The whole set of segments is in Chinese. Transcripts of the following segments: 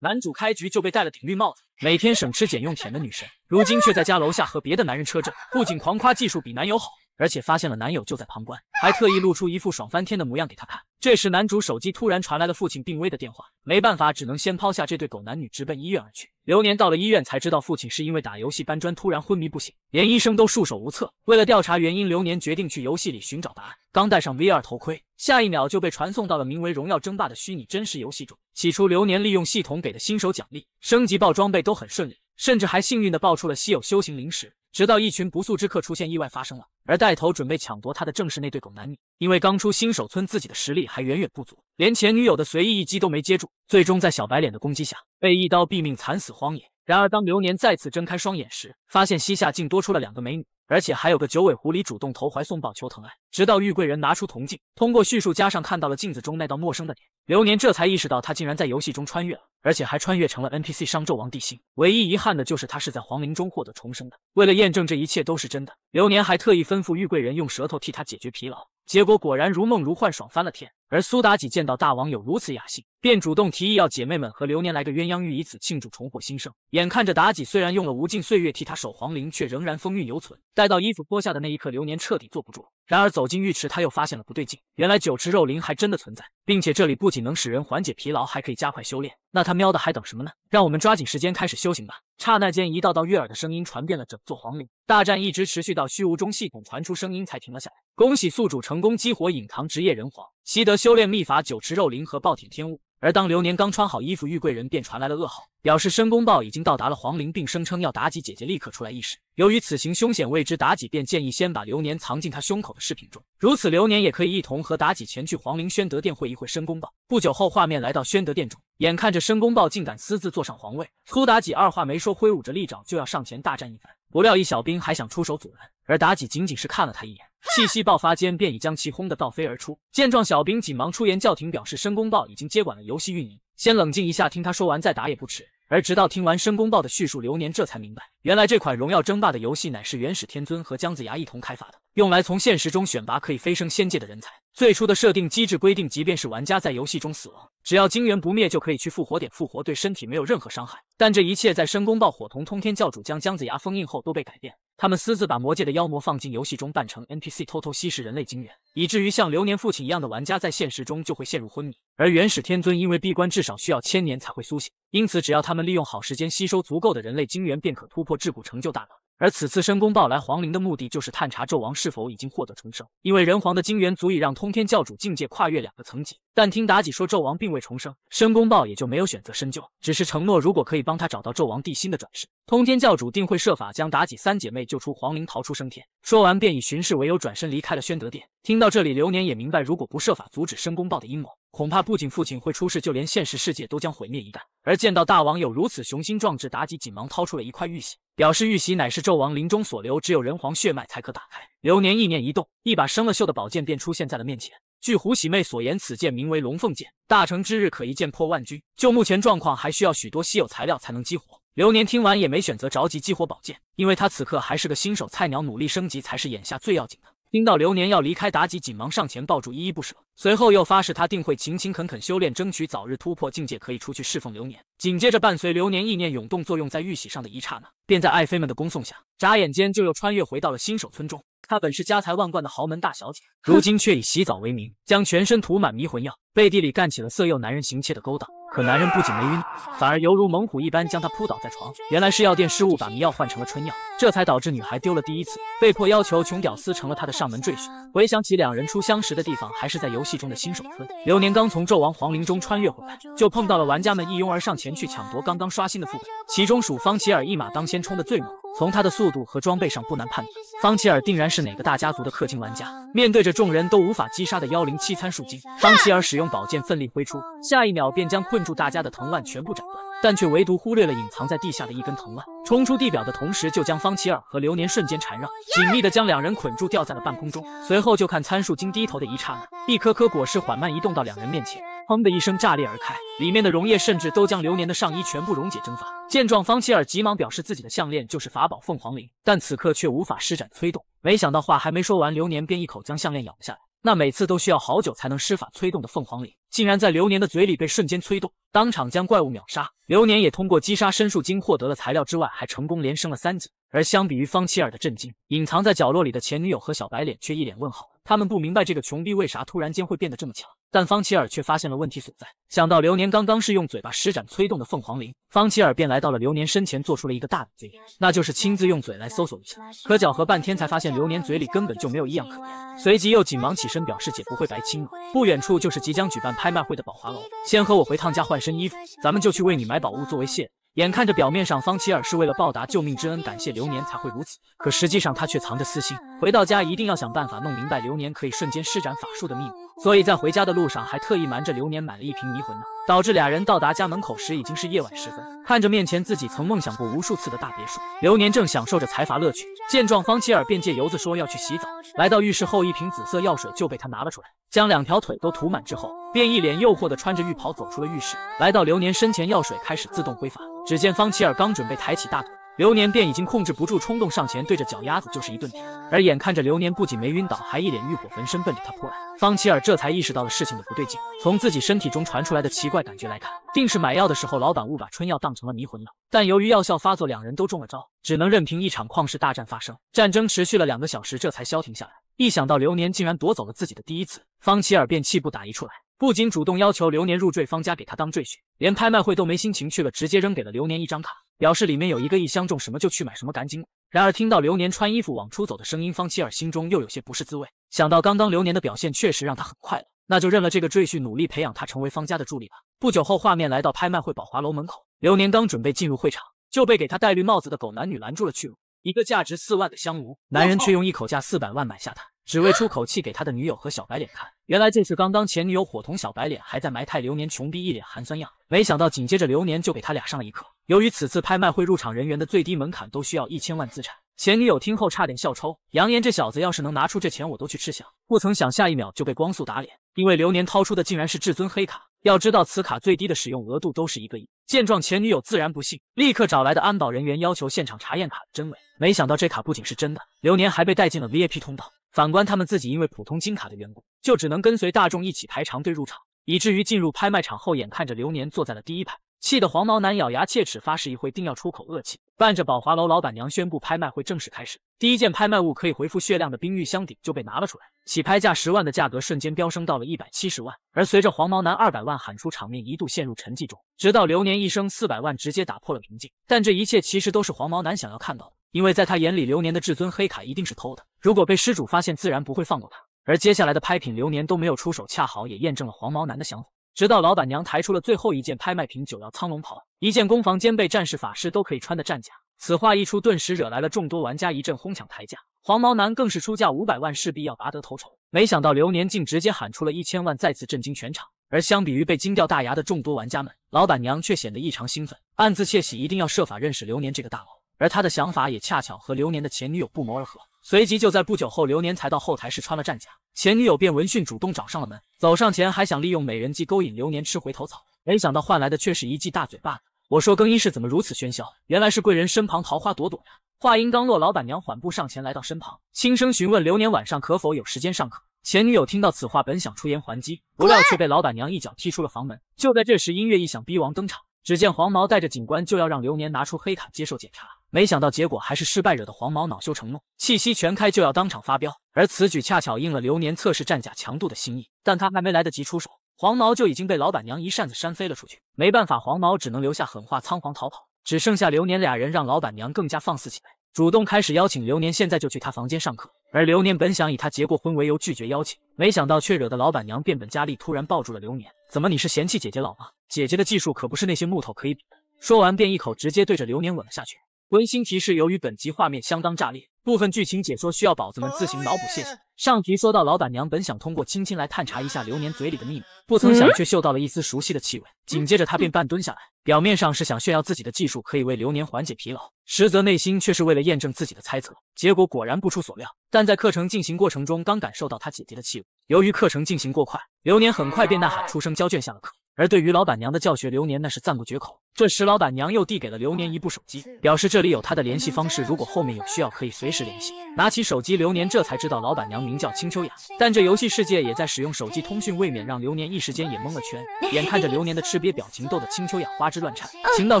男主开局就被戴了顶绿帽子，每天省吃俭用舔的女神，如今却在家楼下和别的男人车震，不仅狂夸技术比男友好。而且发现了男友就在旁观，还特意露出一副爽翻天的模样给他看。这时，男主手机突然传来了父亲病危的电话，没办法，只能先抛下这对狗男女，直奔医院而去。流年到了医院，才知道父亲是因为打游戏搬砖突然昏迷不醒，连医生都束手无策。为了调查原因，流年决定去游戏里寻找答案。刚戴上 V R 头盔，下一秒就被传送到了名为《荣耀争霸》的虚拟真实游戏中。起初，流年利用系统给的新手奖励升级、爆装备都很顺利，甚至还幸运的爆出了稀有修行灵石。直到一群不速之客出现，意外发生了。而带头准备抢夺他的，正是那对狗男女。因为刚出新手村，自己的实力还远远不足，连前女友的随意一击都没接住。最终在小白脸的攻击下，被一刀毙命，惨死荒野。然而，当流年再次睁开双眼时，发现膝下竟多出了两个美女。而且还有个九尾狐狸主动投怀送抱求疼爱，直到玉贵人拿出铜镜，通过叙述加上看到了镜子中那道陌生的脸，流年这才意识到他竟然在游戏中穿越了，而且还穿越成了 NPC 商纣王帝辛。唯一遗憾的就是他是在皇陵中获得重生的。为了验证这一切都是真的，流年还特意吩咐玉贵人用舌头替他解决疲劳，结果果然如梦如幻，爽翻了天。而苏妲己见到大王有如此雅兴，便主动提议要姐妹们和流年来个鸳鸯浴，以此庆祝重获新生。眼看着妲己虽然用了无尽岁月替他守皇陵，却仍然风韵犹存。待到衣服脱下的那一刻，流年彻底坐不住。然而走进浴池，他又发现了不对劲。原来酒池肉林还真的存在，并且这里不仅能使人缓解疲劳，还可以加快修炼。那他喵的还等什么呢？让我们抓紧时间开始修行吧！刹那间，一道道悦耳的声音传遍了整座皇陵。大战一直持续到虚无中，系统传出声音才停了下来。恭喜宿主成功激活隐藏职业人皇。习得修炼秘法九池肉灵和暴殄天物，而当流年刚穿好衣服，玉贵人便传来了噩耗，表示申公豹已经到达了皇陵，并声称要妲己姐姐立刻出来议事。由于此行凶险未知，妲己便建议先把流年藏进他胸口的饰品中，如此流年也可以一同和妲己前去皇陵宣德殿会一会申公豹。不久后，画面来到宣德殿中，眼看着申公豹竟敢私自坐上皇位，苏妲己二话没说，挥舞着利爪就要上前大战一番，不料一小兵还想出手阻拦，而妲己仅仅是看了他一眼。气息爆发间，便已将其轰得倒飞而出。见状，小兵急忙出言叫停，表示申公豹已经接管了游戏运营，先冷静一下，听他说完再打也不迟。而直到听完申公豹的叙述，流年这才明白，原来这款《荣耀争霸》的游戏乃是元始天尊和姜子牙一同开发的，用来从现实中选拔可以飞升仙界的人才。最初的设定机制规定，即便是玩家在游戏中死亡，只要精元不灭，就可以去复活点复活，对身体没有任何伤害。但这一切在申公豹伙同通天教主将姜子牙封印后都被改变。他们私自把魔界的妖魔放进游戏中扮成 NPC，偷偷吸食人类精元，以至于像流年父亲一样的玩家在现实中就会陷入昏迷。而元始天尊因为闭关，至少需要千年才会苏醒，因此只要他们利用好时间，吸收足够的人类精元，便可突破桎梏，成就大能。而此次申公豹来黄陵的目的，就是探查纣王是否已经获得重生。因为人皇的精元足以让通天教主境界跨越两个层级。但听妲己说纣王并未重生，申公豹也就没有选择深究，只是承诺如果可以帮他找到纣王帝辛的转世，通天教主定会设法将妲己三姐妹救出黄陵，逃出升天。说完便以巡视为由转身离开了宣德殿。听到这里，流年也明白，如果不设法阻止申公豹的阴谋。恐怕不仅父亲会出事，就连现实世界都将毁灭一旦。而见到大王有如此雄心壮志，妲己紧忙掏出了一块玉玺，表示玉玺乃是纣王临终所留，只有人皇血脉才可打开。流年意念一动，一把生了锈的宝剑便出现在了面前。据胡喜妹所言，此剑名为龙凤剑，大成之日可一剑破万军。就目前状况，还需要许多稀有材料才能激活。流年听完也没选择着急激活宝剑，因为他此刻还是个新手菜鸟，努力升级才是眼下最要紧的。听到流年要离开，妲己紧忙上前抱住，依依不舍。随后又发誓，他定会勤勤恳恳修炼，争取早日突破境界，可以出去侍奉流年。紧接着，伴随流年意念涌动作用在玉玺上的一刹那，便在爱妃们的恭送下，眨眼间就又穿越回到了新手村中。她本是家财万贯的豪门大小姐，如今却以洗澡为名，将全身涂满迷魂药，背地里干起了色诱男人、行窃的勾当。可男人不仅没晕，反而犹如猛虎一般将她扑倒在床。原来是药店失误把迷药换成了春药，这才导致女孩丢了第一次，被迫要求穷屌丝成了她的上门赘婿。回想起两人初相识的地方，还是在游戏中的新手村。流年刚从纣王皇陵中穿越回来，就碰到了玩家们一拥而上前去抢夺刚刚刷新的副本，其中属方琪尔一马当先冲的最猛。从他的速度和装备上不难判断，方琪尔定然是哪个大家族的氪金玩家。面对着众人都无法击杀的幺零七参数精，方琪尔使用宝剑奋力挥出，下一秒便将困住大家的藤蔓全部斩断，但却唯独忽略了隐藏在地下的一根藤蔓。冲出地表的同时，就将方琪尔和流年瞬间缠绕，紧密的将两人捆住，吊在了半空中。随后就看参数精低头的一刹那，一颗颗果实缓慢移动到两人面前。砰的一声炸裂而开，里面的溶液甚至都将流年的上衣全部溶解蒸发。见状，方奇尔急忙表示自己的项链就是法宝凤凰翎，但此刻却无法施展催动。没想到话还没说完，流年便一口将项链咬了下来。那每次都需要好久才能施法催动的凤凰翎，竟然在流年的嘴里被瞬间催动，当场将怪物秒杀。流年也通过击杀深树精获得了材料之外，还成功连升了三级。而相比于方奇尔的震惊，隐藏在角落里的前女友和小白脸却一脸问号，他们不明白这个穷逼为啥突然间会变得这么强。但方奇尔却发现了问题所在，想到流年刚刚是用嘴巴施展催动的凤凰铃，方奇尔便来到了流年身前，做出了一个大胆的决定，那就是亲自用嘴来搜索一下。可搅和半天才发现流年嘴里根本就没有异样可言，随即又紧忙起身表示姐不会白亲了。不远处就是即将举办拍卖会的宝华楼，先和我回趟家换身衣服，咱们就去为你买宝物作为谢。眼看着表面上方琪尔是为了报答救命之恩，感谢流年才会如此，可实际上他却藏着私心。回到家一定要想办法弄明白流年可以瞬间施展法术的秘密，所以在回家的路上还特意瞒着流年买了一瓶迷魂呢。导致俩人到达家门口时已经是夜晚时分。看着面前自己曾梦想过无数次的大别墅，流年正享受着财阀乐趣。见状，方琪尔便借由子说要去洗澡，来到浴室后，一瓶紫色药水就被他拿了出来，将两条腿都涂满之后，便一脸诱惑的穿着浴袍走出了浴室，来到流年身前，药水开始自动挥发。只见方琪尔刚准备抬起大腿。流年便已经控制不住冲动，上前对着脚丫子就是一顿踢。而眼看着流年不仅没晕倒，还一脸欲火焚身，奔着他扑来，方琪尔这才意识到了事情的不对劲。从自己身体中传出来的奇怪感觉来看，定是买药的时候老板误把春药当成了迷魂药。但由于药效发作，两人都中了招，只能任凭一场旷世大战发生。战争持续了两个小时，这才消停下来。一想到流年竟然夺走了自己的第一次，方琪尔便气不打一处来，不仅主动要求流年入赘方家给他当赘婿，连拍卖会都没心情去了，直接扔给了流年一张卡。表示里面有一个亿，相中什么就去买什么，赶紧。然而听到流年穿衣服往出走的声音，方七儿心中又有些不是滋味。想到刚刚流年的表现确实让他很快乐，那就认了这个赘婿，努力培养他成为方家的助力吧。不久后，画面来到拍卖会宝华楼门口，流年刚准备进入会场，就被给他戴绿帽子的狗男女拦住了去路。一个价值四万的香炉，男人却用一口价四百万买下它，只为出口气给他的女友和小白脸看。原来这是刚刚前女友伙同小白脸还在埋汰流年穷逼一脸寒酸样，没想到紧接着流年就给他俩上了一课。由于此次拍卖会入场人员的最低门槛都需要一千万资产，前女友听后差点笑抽，扬言这小子要是能拿出这钱，我都去吃翔。不曾想下一秒就被光速打脸，因为流年掏出的竟然是至尊黑卡。要知道，此卡最低的使用额度都是一个亿。见状，前女友自然不信，立刻找来的安保人员要求现场查验卡的真伪。没想到，这卡不仅是真的，流年还被带进了 VIP 通道。反观他们自己，因为普通金卡的缘故，就只能跟随大众一起排长队入场，以至于进入拍卖场后，眼看着流年坐在了第一排，气得黄毛男咬牙切齿，发誓一会定要出口恶气。伴着宝华楼老板娘宣布拍卖会正式开始，第一件拍卖物可以回复血量的冰玉箱顶就被拿了出来，起拍价十万的价格瞬间飙升到了一百七十万，而随着黄毛男二百万喊出，场面一度陷入沉寂中，直到流年一声四百万直接打破了平静。但这一切其实都是黄毛男想要看到的，因为在他眼里，流年的至尊黑卡一定是偷的，如果被失主发现，自然不会放过他。而接下来的拍品，流年都没有出手，恰好也验证了黄毛男的想法。直到老板娘抬出了最后一件拍卖品——九曜苍龙袍，一件攻防兼备、战士、法师都可以穿的战甲。此话一出，顿时惹来了众多玩家一阵哄抢抬价。黄毛男更是出价五百万，势必要拔得头筹。没想到流年竟直接喊出了一千万，再次震惊全场。而相比于被惊掉大牙的众多玩家们，老板娘却显得异常兴奋，暗自窃喜，一定要设法认识流年这个大佬。而她的想法也恰巧和流年的前女友不谋而合。随即就在不久后，流年才到后台试穿了战甲，前女友便闻讯主动找上了门，走上前还想利用美人计勾引流年吃回头草，没想到换来的却是一记大嘴巴。子。我说更衣室怎么如此喧嚣？原来是贵人身旁桃花朵朵呀！话音刚落，老板娘缓步上前来到身旁，轻声询问流年晚上可否有时间上课。前女友听到此话，本想出言还击，不料却被老板娘一脚踢出了房门。就在这时，音乐一响，逼王登场，只见黄毛带着警官就要让流年拿出黑卡接受检查。没想到结果还是失败，惹得黄毛恼羞成怒，气息全开就要当场发飙，而此举恰巧应了流年测试战甲强度的心意。但他还没来得及出手，黄毛就已经被老板娘一扇子扇飞了出去。没办法，黄毛只能留下狠话，仓皇逃跑。只剩下流年俩人，让老板娘更加放肆起来，主动开始邀请流年，现在就去他房间上课。而流年本想以他结过婚为由拒绝邀请，没想到却惹得老板娘变本加厉，突然抱住了流年。怎么你是嫌弃姐姐老吗？姐姐的技术可不是那些木头可以比的。说完便一口直接对着流年吻了下去。温馨提示：由于本集画面相当炸裂，部分剧情解说需要宝子们自行脑补，谢谢。上集说到，老板娘本想通过亲亲来探查一下流年嘴里的秘密，不曾想却嗅到了一丝熟悉的气味。紧接着，她便半蹲下来，表面上是想炫耀自己的技术可以为流年缓解疲劳，实则内心却是为了验证自己的猜测。结果果然不出所料，但在课程进行过程中，刚感受到她姐姐的气味，由于课程进行过快，流年很快便呐喊出声，交卷下了课。而对于老板娘的教学，流年那是赞不绝口。这时，老板娘又递给了流年一部手机，表示这里有他的联系方式，如果后面有需要，可以随时联系。拿起手机，流年这才知道老板娘名叫青秋雅，但这游戏世界也在使用手机通讯，未免让流年一时间也蒙了圈。眼看着流年的吃瘪表情，逗得青秋雅花枝乱颤，情到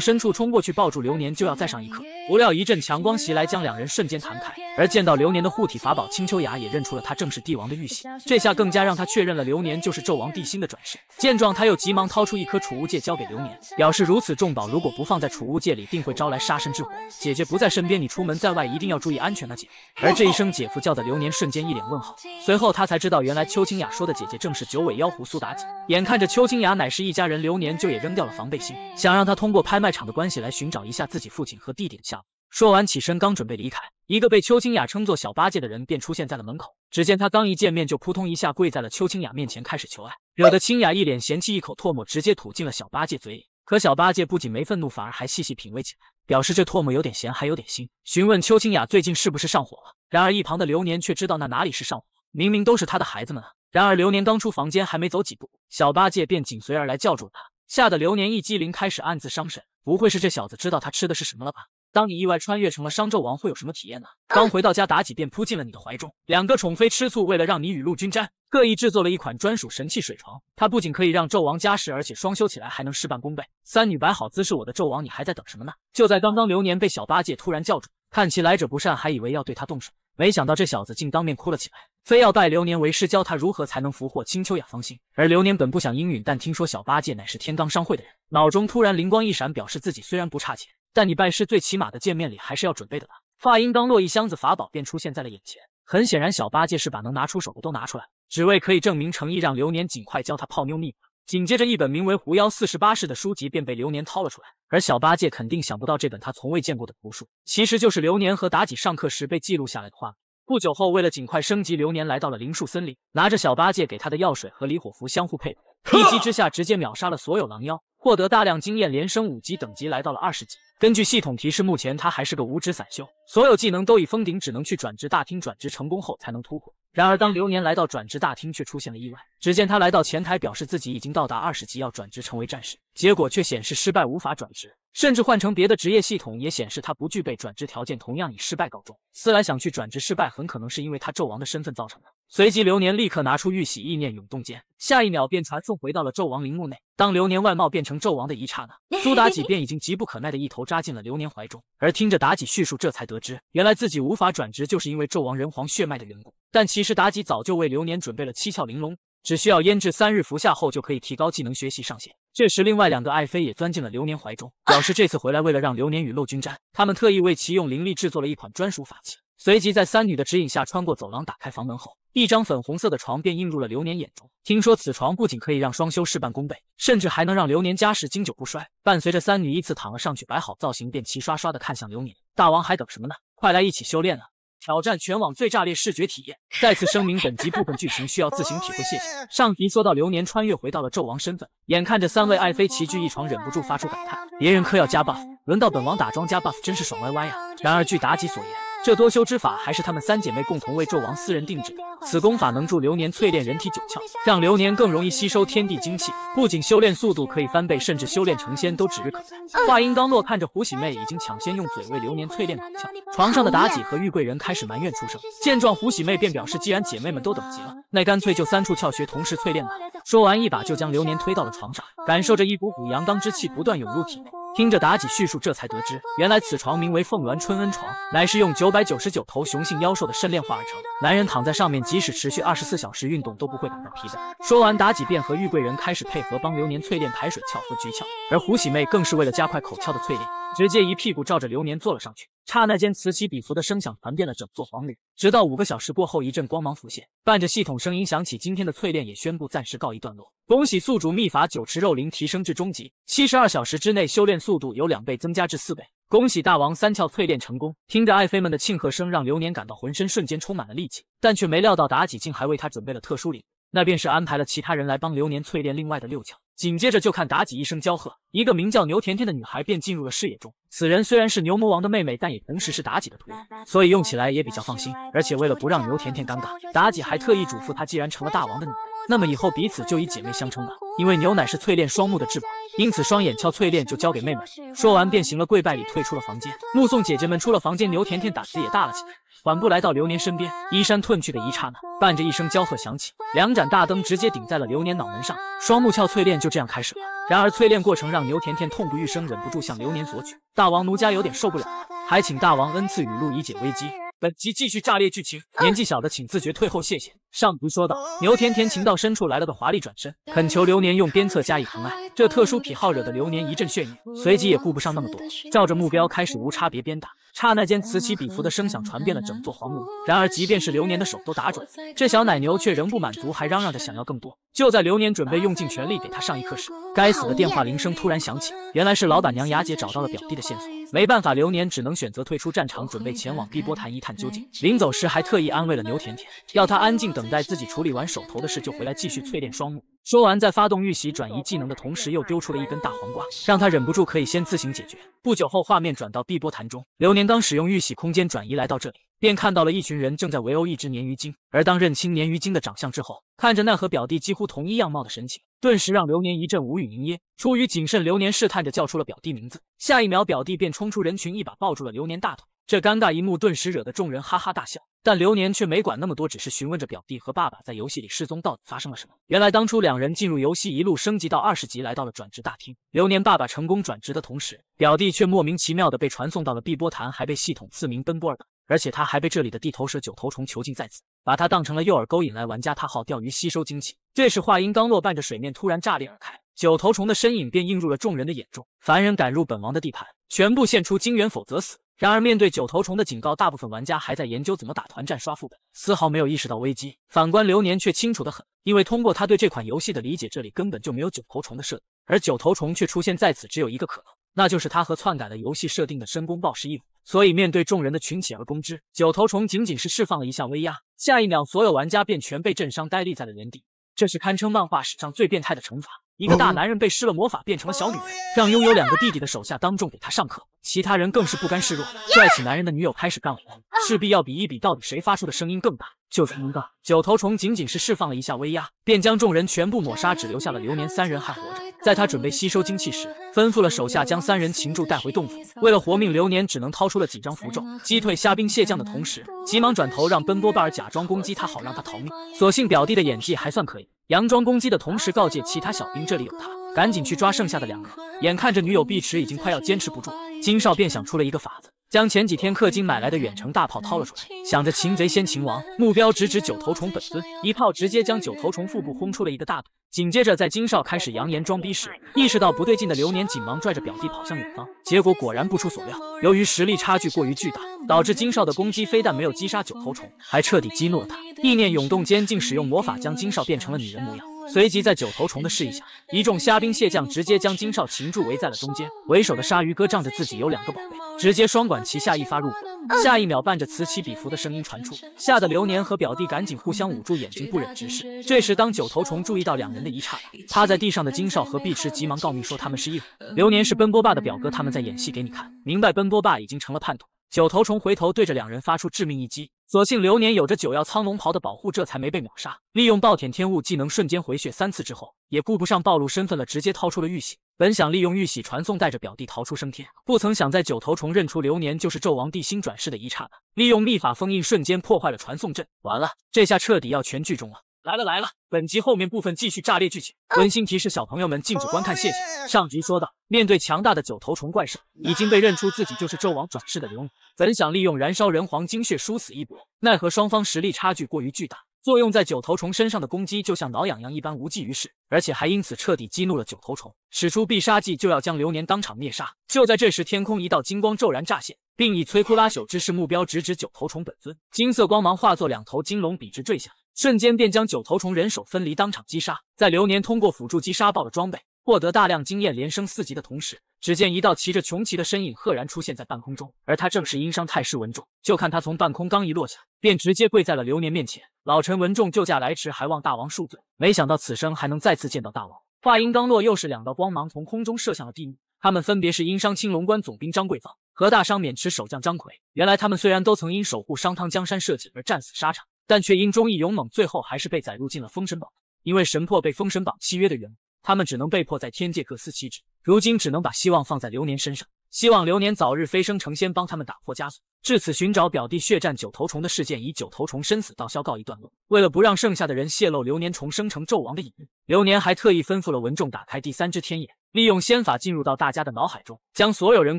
深处冲过去抱住流年就要再上一课，不料一阵强光袭来，将两人瞬间弹开。而见到流年的护体法宝，青秋雅也认出了他正是帝王的玉玺，这下更加让他确认了流年就是纣王帝辛的转世。见状，他又急忙掏出一颗储物戒交给流年，表示如此。重宝如果不放在储物界里，定会招来杀身之祸。姐姐不在身边，你出门在外一定要注意安全呐，姐。而这一声“姐夫”叫的流年瞬间一脸问号，随后他才知道，原来邱清雅说的姐姐正是九尾妖狐苏妲己。眼看着邱清雅乃是一家人，流年就也扔掉了防备心，想让她通过拍卖场的关系来寻找一下自己父亲和弟弟的下落。说完起身，刚准备离开，一个被邱清雅称作小八戒的人便出现在了门口。只见他刚一见面就扑通一下跪在了邱清雅面前，开始求爱，惹得清雅一脸嫌弃，一口唾沫直接吐进了小八戒嘴里。可小八戒不仅没愤怒，反而还细细品味起来，表示这唾沫有点咸，还有点腥，询问邱清雅最近是不是上火了。然而一旁的流年却知道那哪里是上火，明明都是他的孩子们啊。然而流年刚出房间还没走几步，小八戒便紧随而来叫住了他，吓得流年一激灵，开始暗自伤神，不会是这小子知道他吃的是什么了吧？当你意外穿越成了商纣王，会有什么体验呢？刚回到家，妲己便扑进了你的怀中。两个宠妃吃醋，为了让你雨露均沾，特意制作了一款专属神器水床。它不仅可以让纣王加时，而且双修起来还能事半功倍。三女摆好姿势，我的纣王，你还在等什么呢？就在刚刚，流年被小八戒突然叫住，看其来者不善，还以为要对他动手，没想到这小子竟当面哭了起来，非要拜流年为师，教他如何才能俘获青丘雅芳心。而流年本不想应允，但听说小八戒乃是天罡商会的人，脑中突然灵光一闪，表示自己虽然不差钱。但你拜师最起码的见面礼还是要准备的吧？话音刚落，一箱子法宝便出现在了眼前。很显然，小八戒是把能拿出手的都拿出来了，只为可以证明诚意，让流年尽快教他泡妞秘紧接着，一本名为《狐妖四十八式》的书籍便被流年掏了出来。而小八戒肯定想不到，这本他从未见过的图术，其实就是流年和妲己上课时被记录下来的画面。不久后，为了尽快升级，流年来到了灵树森林，拿着小八戒给他的药水和离火符相互配合，一击之下直接秒杀了所有狼妖，获得大量经验，连升五级等级，来到了二十级。根据系统提示，目前他还是个五指散修，所有技能都已封顶，只能去转职大厅转职，成功后才能突破。然而，当流年来到转职大厅，却出现了意外。只见他来到前台，表示自己已经到达二十级，要转职成为战士，结果却显示失败，无法转职。甚至换成别的职业系统也显示他不具备转职条件，同样以失败告终。思来想去，转职失败很可能是因为他纣王的身份造成的。随即，流年立刻拿出玉玺，意念涌动间，下一秒便传送回到了纣王陵墓内。当流年外貌变成纣王的一刹那，苏妲己便已经急不可耐的一头扎进了流年怀中。而听着妲己叙述，这才得知原来自己无法转职，就是因为纣王人皇血脉的缘故。但其实妲己早就为流年准备了七窍玲珑，只需要腌制三日，服下后就可以提高技能学习上限。这时，另外两个爱妃也钻进了流年怀中，表示这次回来为了让流年雨露均沾，他们特意为其用灵力制作了一款专属法器。随即，在三女的指引下，穿过走廊，打开房门后，一张粉红色的床便映入了流年眼中。听说此床不仅可以让双修事半功倍，甚至还能让流年家世经久不衰。伴随着三女依次躺了上去，摆好造型，便齐刷刷的看向流年：“大王还等什么呢？快来一起修炼啊！”挑战全网最炸裂视觉体验！再次声明，本集部分剧情需要自行体会，谢谢。上集说到流年穿越回到了纣王身份，眼看着三位爱妃齐聚一床，忍不住发出感叹：别人嗑药加 buff，轮到本王打桩加 buff，真是爽歪歪啊！然而据妲己所言，这多修之法还是她们三姐妹共同为纣王私人定制。的。此功法能助流年淬炼人体九窍，让流年更容易吸收天地精气，不仅修炼速度可以翻倍，甚至修炼成仙都指日可待。话音刚落，看着胡喜妹已经抢先用嘴为流年淬炼九窍，床上的妲己和玉贵人开始埋怨出声。见状，胡喜妹便表示，既然姐妹们都等急了，那干脆就三处窍穴同时淬炼吧。说完，一把就将流年推到了床上，感受着一股股阳刚之气不断涌入体内。听着妲己叙述，这才得知，原来此床名为凤鸾春恩床，乃是用九百九十九头雄性妖兽的肾炼化而成。男人躺在上面。即使持续二十四小时运动都不会感到疲惫。说完，妲己便和玉贵人开始配合，帮流年淬炼排水窍和菊窍，而胡喜妹更是为了加快口窍的淬炼，直接一屁股照着流年坐了上去。刹那间，此起彼伏的声响传遍了整座皇陵。直到五个小时过后，一阵光芒浮现，伴着系统声音响起，今天的淬炼也宣布暂时告一段落。恭喜宿主秘法九池肉灵提升至中级，七十二小时之内修炼速度由两倍增加至四倍。恭喜大王三窍淬炼成功！听着爱妃们的庆贺声，让流年感到浑身瞬间充满了力气，但却没料到妲己竟还为他准备了特殊礼物，那便是安排了其他人来帮流年淬炼另外的六窍。紧接着就看妲己一声娇喝，一个名叫牛甜甜的女孩便进入了视野中。此人虽然是牛魔王的妹妹，但也同时是妲己的徒，所以用起来也比较放心。而且为了不让牛甜甜尴尬，妲己还特意嘱咐她，既然成了大王的女。儿，那么以后彼此就以姐妹相称吧。因为牛奶是淬炼双目的至宝，因此双眼窍淬炼就交给妹妹。说完便行了跪拜礼，退出了房间。目送姐姐们出了房间，牛甜甜胆子也大了起来，缓步来到流年身边，衣衫褪去的一刹那，伴着一声娇喝响起，两盏大灯直接顶在了流年脑门上，双目窍淬炼就这样开始了。然而淬炼过程让牛甜甜痛不欲生，忍不住向流年索取：“大王，奴家有点受不了了，还请大王恩赐雨露以解危机。”本集继续炸裂剧情，年纪小的请自觉退后，谢谢。上图说道：“牛甜甜情到深处来了个华丽转身，恳求流年用鞭策加以疼爱。这特殊癖好惹得流年一阵眩晕，随即也顾不上那么多，照着目标开始无差别鞭打。刹那间，此起彼伏的声响传遍了整座黄木。然而，即便是流年的手都打准，这小奶牛却仍不满足，还嚷嚷着想要更多。就在流年准备用尽全力给他上一课时，该死的电话铃声突然响起，原来是老板娘雅姐找到了表弟的线索。没办法，流年只能选择退出战场，准备前往碧波潭一探究竟。临走时，还特意安慰了牛甜甜，要她安静。”等待自己处理完手头的事，就回来继续淬炼双目。说完，在发动玉玺转移技能的同时，又丢出了一根大黄瓜，让他忍不住可以先自行解决。不久后，画面转到碧波潭中，流年刚使用玉玺空间转移来到这里，便看到了一群人正在围殴一只鲶鱼精。而当认清鲶鱼精的长相之后，看着那和表弟几乎同一样貌的神情，顿时让流年一阵无语凝噎。出于谨慎，流年试探着叫出了表弟名字，下一秒，表弟便冲出人群，一把抱住了流年大腿。这尴尬一幕顿时惹得众人哈哈大笑。但流年却没管那么多，只是询问着表弟和爸爸在游戏里失踪到底发生了什么。原来当初两人进入游戏，一路升级到二十级，来到了转职大厅。流年爸爸成功转职的同时，表弟却莫名其妙的被传送到了碧波潭，还被系统赐名奔波尔。而且他还被这里的地头蛇九头虫囚禁在此，把他当成了诱饵，勾引来玩家他号钓鱼吸收精气。这时话音刚落，伴着水面突然炸裂而开。九头虫的身影便映入了众人的眼中。凡人敢入本王的地盘，全部献出精元，否则死。然而面对九头虫的警告，大部分玩家还在研究怎么打团战、刷副本，丝毫没有意识到危机。反观流年却清楚的很，因为通过他对这款游戏的理解，这里根本就没有九头虫的设定，而九头虫却出现在此，只有一个可能，那就是他和篡改了游戏设定的申公豹是一伙。所以面对众人的群起而攻之，九头虫仅仅是释放了一下威压，下一秒所有玩家便全被震伤，呆立在了原地。这是堪称漫画史上最变态的惩罚。一个大男人被施了魔法变成了小女人，让拥有两个弟弟的手下当众给他上课，其他人更是不甘示弱。帅气男人的女友开始干活，势必要比一比到底谁发出的声音更大。就在刚刚，九头虫仅仅是释放了一下威压，便将众人全部抹杀，只留下了流年三人还活着。在他准备吸收精气时，吩咐了手下将三人擒住带回洞府。为了活命，流年只能掏出了几张符咒，击退虾兵蟹将的同时，急忙转头让奔波霸尔假装攻击他，好让他逃命。所幸表弟的演技还算可以。佯装攻击的同时，告诫其他小兵：“这里有他，赶紧去抓剩下的两个。”眼看着女友碧池已经快要坚持不住，金少便想出了一个法子。将前几天氪金买来的远程大炮掏了出来，想着擒贼先擒王，目标直指九头虫本尊，一炮直接将九头虫腹部轰出了一个大洞。紧接着，在金少开始扬言装逼时，意识到不对劲的流年，紧忙拽着表弟跑向远方。结果果然不出所料，由于实力差距过于巨大，导致金少的攻击非但没有击杀九头虫，还彻底激怒了他。意念涌动间，竟使用魔法将金少变成了女人模样。随即在九头虫的示意下，一众虾兵蟹将直接将金少擒住，围在了中间。为首的鲨鱼哥仗着自己有两个宝贝，直接双管齐下，一发入魂。下一秒，伴着此起彼伏的声音传出，吓得流年和表弟赶紧互相捂住眼睛，不忍直视。这时，当九头虫注意到两人的一刹那，趴在地上的金少和碧池急忙告密说：“他们是一伙，流年是奔波霸的表哥，他们在演戏给你看。”明白奔波霸已经成了叛徒。九头虫回头对着两人发出致命一击。所幸流年有着九曜苍龙袍的保护，这才没被秒杀。利用暴殄天物技能瞬间回血三次之后，也顾不上暴露身份了，直接掏出了玉玺。本想利用玉玺传送，带着表弟逃出升天，不曾想在九头虫认出流年就是纣王帝辛转世的一刹那，利用秘法封印瞬间破坏了传送阵。完了，这下彻底要全剧终了。来了来了，本集后面部分继续炸裂剧情。温馨提示：小朋友们禁止观看，谢谢。上集说到，面对强大的九头虫怪兽，已经被认出自己就是纣王转世的刘年，本想利用燃烧人皇精血殊死一搏，奈何双方实力差距过于巨大，作用在九头虫身上的攻击就像挠痒痒一般无济于事，而且还因此彻底激怒了九头虫，使出必杀技就要将流年当场灭杀。就在这时，天空一道金光骤然乍现，并以摧枯拉朽之势，目标直指九头虫本尊。金色光芒化作两头金龙，笔直坠下。瞬间便将九头虫人手分离，当场击杀。在流年通过辅助击杀爆了装备，获得大量经验，连升四级的同时，只见一道骑着穷奇的身影赫然出现在半空中，而他正是殷商太师文仲。就看他从半空刚一落下，便直接跪在了流年面前。老臣文仲救驾来迟，还望大王恕罪。没想到此生还能再次见到大王。话音刚落，又是两道光芒从空中射向了地面。他们分别是殷商青龙关总兵张桂芳和大商渑池守将张奎。原来他们虽然都曾因守护商汤江山社稷而战死沙场。但却因忠义勇猛，最后还是被载入进了封神榜。因为神魄被封神榜契约的缘故，他们只能被迫在天界各司其职。如今只能把希望放在流年身上，希望流年早日飞升成仙，帮他们打破枷锁。至此，寻找表弟血战九头虫的事件以九头虫身死道消告一段落。为了不让剩下的人泄露流年重生成纣王的隐喻，流年还特意吩咐了文仲打开第三只天眼，利用仙法进入到大家的脑海中，将所有人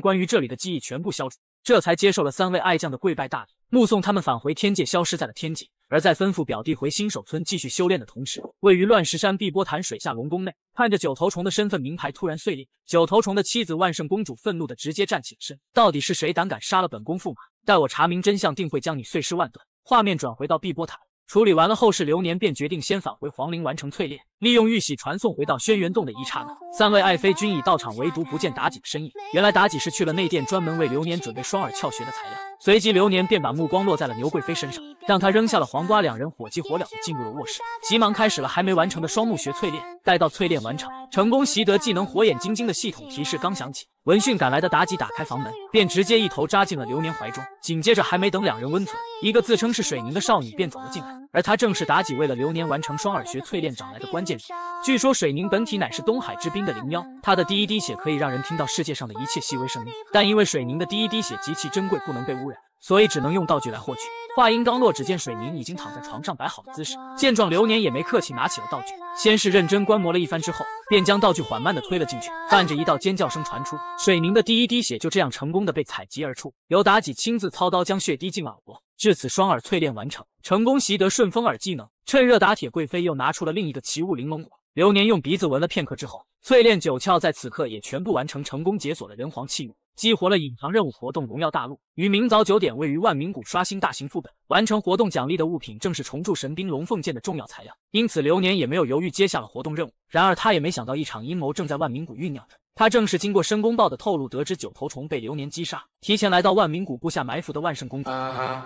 关于这里的记忆全部消除。这才接受了三位爱将的跪拜大礼，目送他们返回天界，消失在了天界。而在吩咐表弟回新手村继续修炼的同时，位于乱石山碧波潭水下龙宫内，看着九头虫的身份名牌突然碎裂，九头虫的妻子万圣公主愤怒的直接站起身：“到底是谁胆敢杀了本宫驸马？待我查明真相，定会将你碎尸万段！”画面转回到碧波潭，处理完了后世流年，便决定先返回皇陵完成淬炼。利用玉玺传送回到轩辕洞的一刹那，三位爱妃均已到场，唯独不见妲己的身影。原来妲己是去了内殿，专门为流年准备双耳窍穴的材料。随即，流年便把目光落在了牛贵妃身上，让她扔下了黄瓜，两人火急火燎地进入了卧室，急忙开始了还没完成的双目穴淬炼。待到淬炼完成，成功习得技能“火眼金睛”的系统提示刚响起，闻讯赶来的妲己打开房门，便直接一头扎进了流年怀中。紧接着，还没等两人温存，一个自称是水凝的少女便走了进来。而他正是妲己，为了流年完成双耳穴淬炼找来的关键人。据说水凝本体乃是东海之滨的灵妖，她的第一滴血可以让人听到世界上的一切细微声音。但因为水凝的第一滴血极其珍贵，不能被污染，所以只能用道具来获取。话音刚落，只见水凝已经躺在床上摆好了姿势。见状，流年也没客气，拿起了道具，先是认真观摩了一番之后，便将道具缓慢地推了进去，伴着一道尖叫声传出，水凝的第一滴血就这样成功地被采集而出，由妲己亲自操刀将血滴进耳朵。至此，双耳淬炼完成，成功习得顺风耳技能。趁热打铁，贵妃又拿出了另一个奇物玲珑果。流年用鼻子闻了片刻之后，淬炼九窍在此刻也全部完成，成功解锁了人皇器物，激活了隐藏任务活动。荣耀大陆于明早九点，位于万民谷刷新大型副本。完成活动奖励的物品正是重铸神兵龙凤剑的重要材料，因此流年也没有犹豫接下了活动任务。然而他也没想到，一场阴谋正在万民谷酝酿着。他正是经过申公豹的透露，得知九头虫被流年击杀，提前来到万民谷布下埋伏的万圣公主。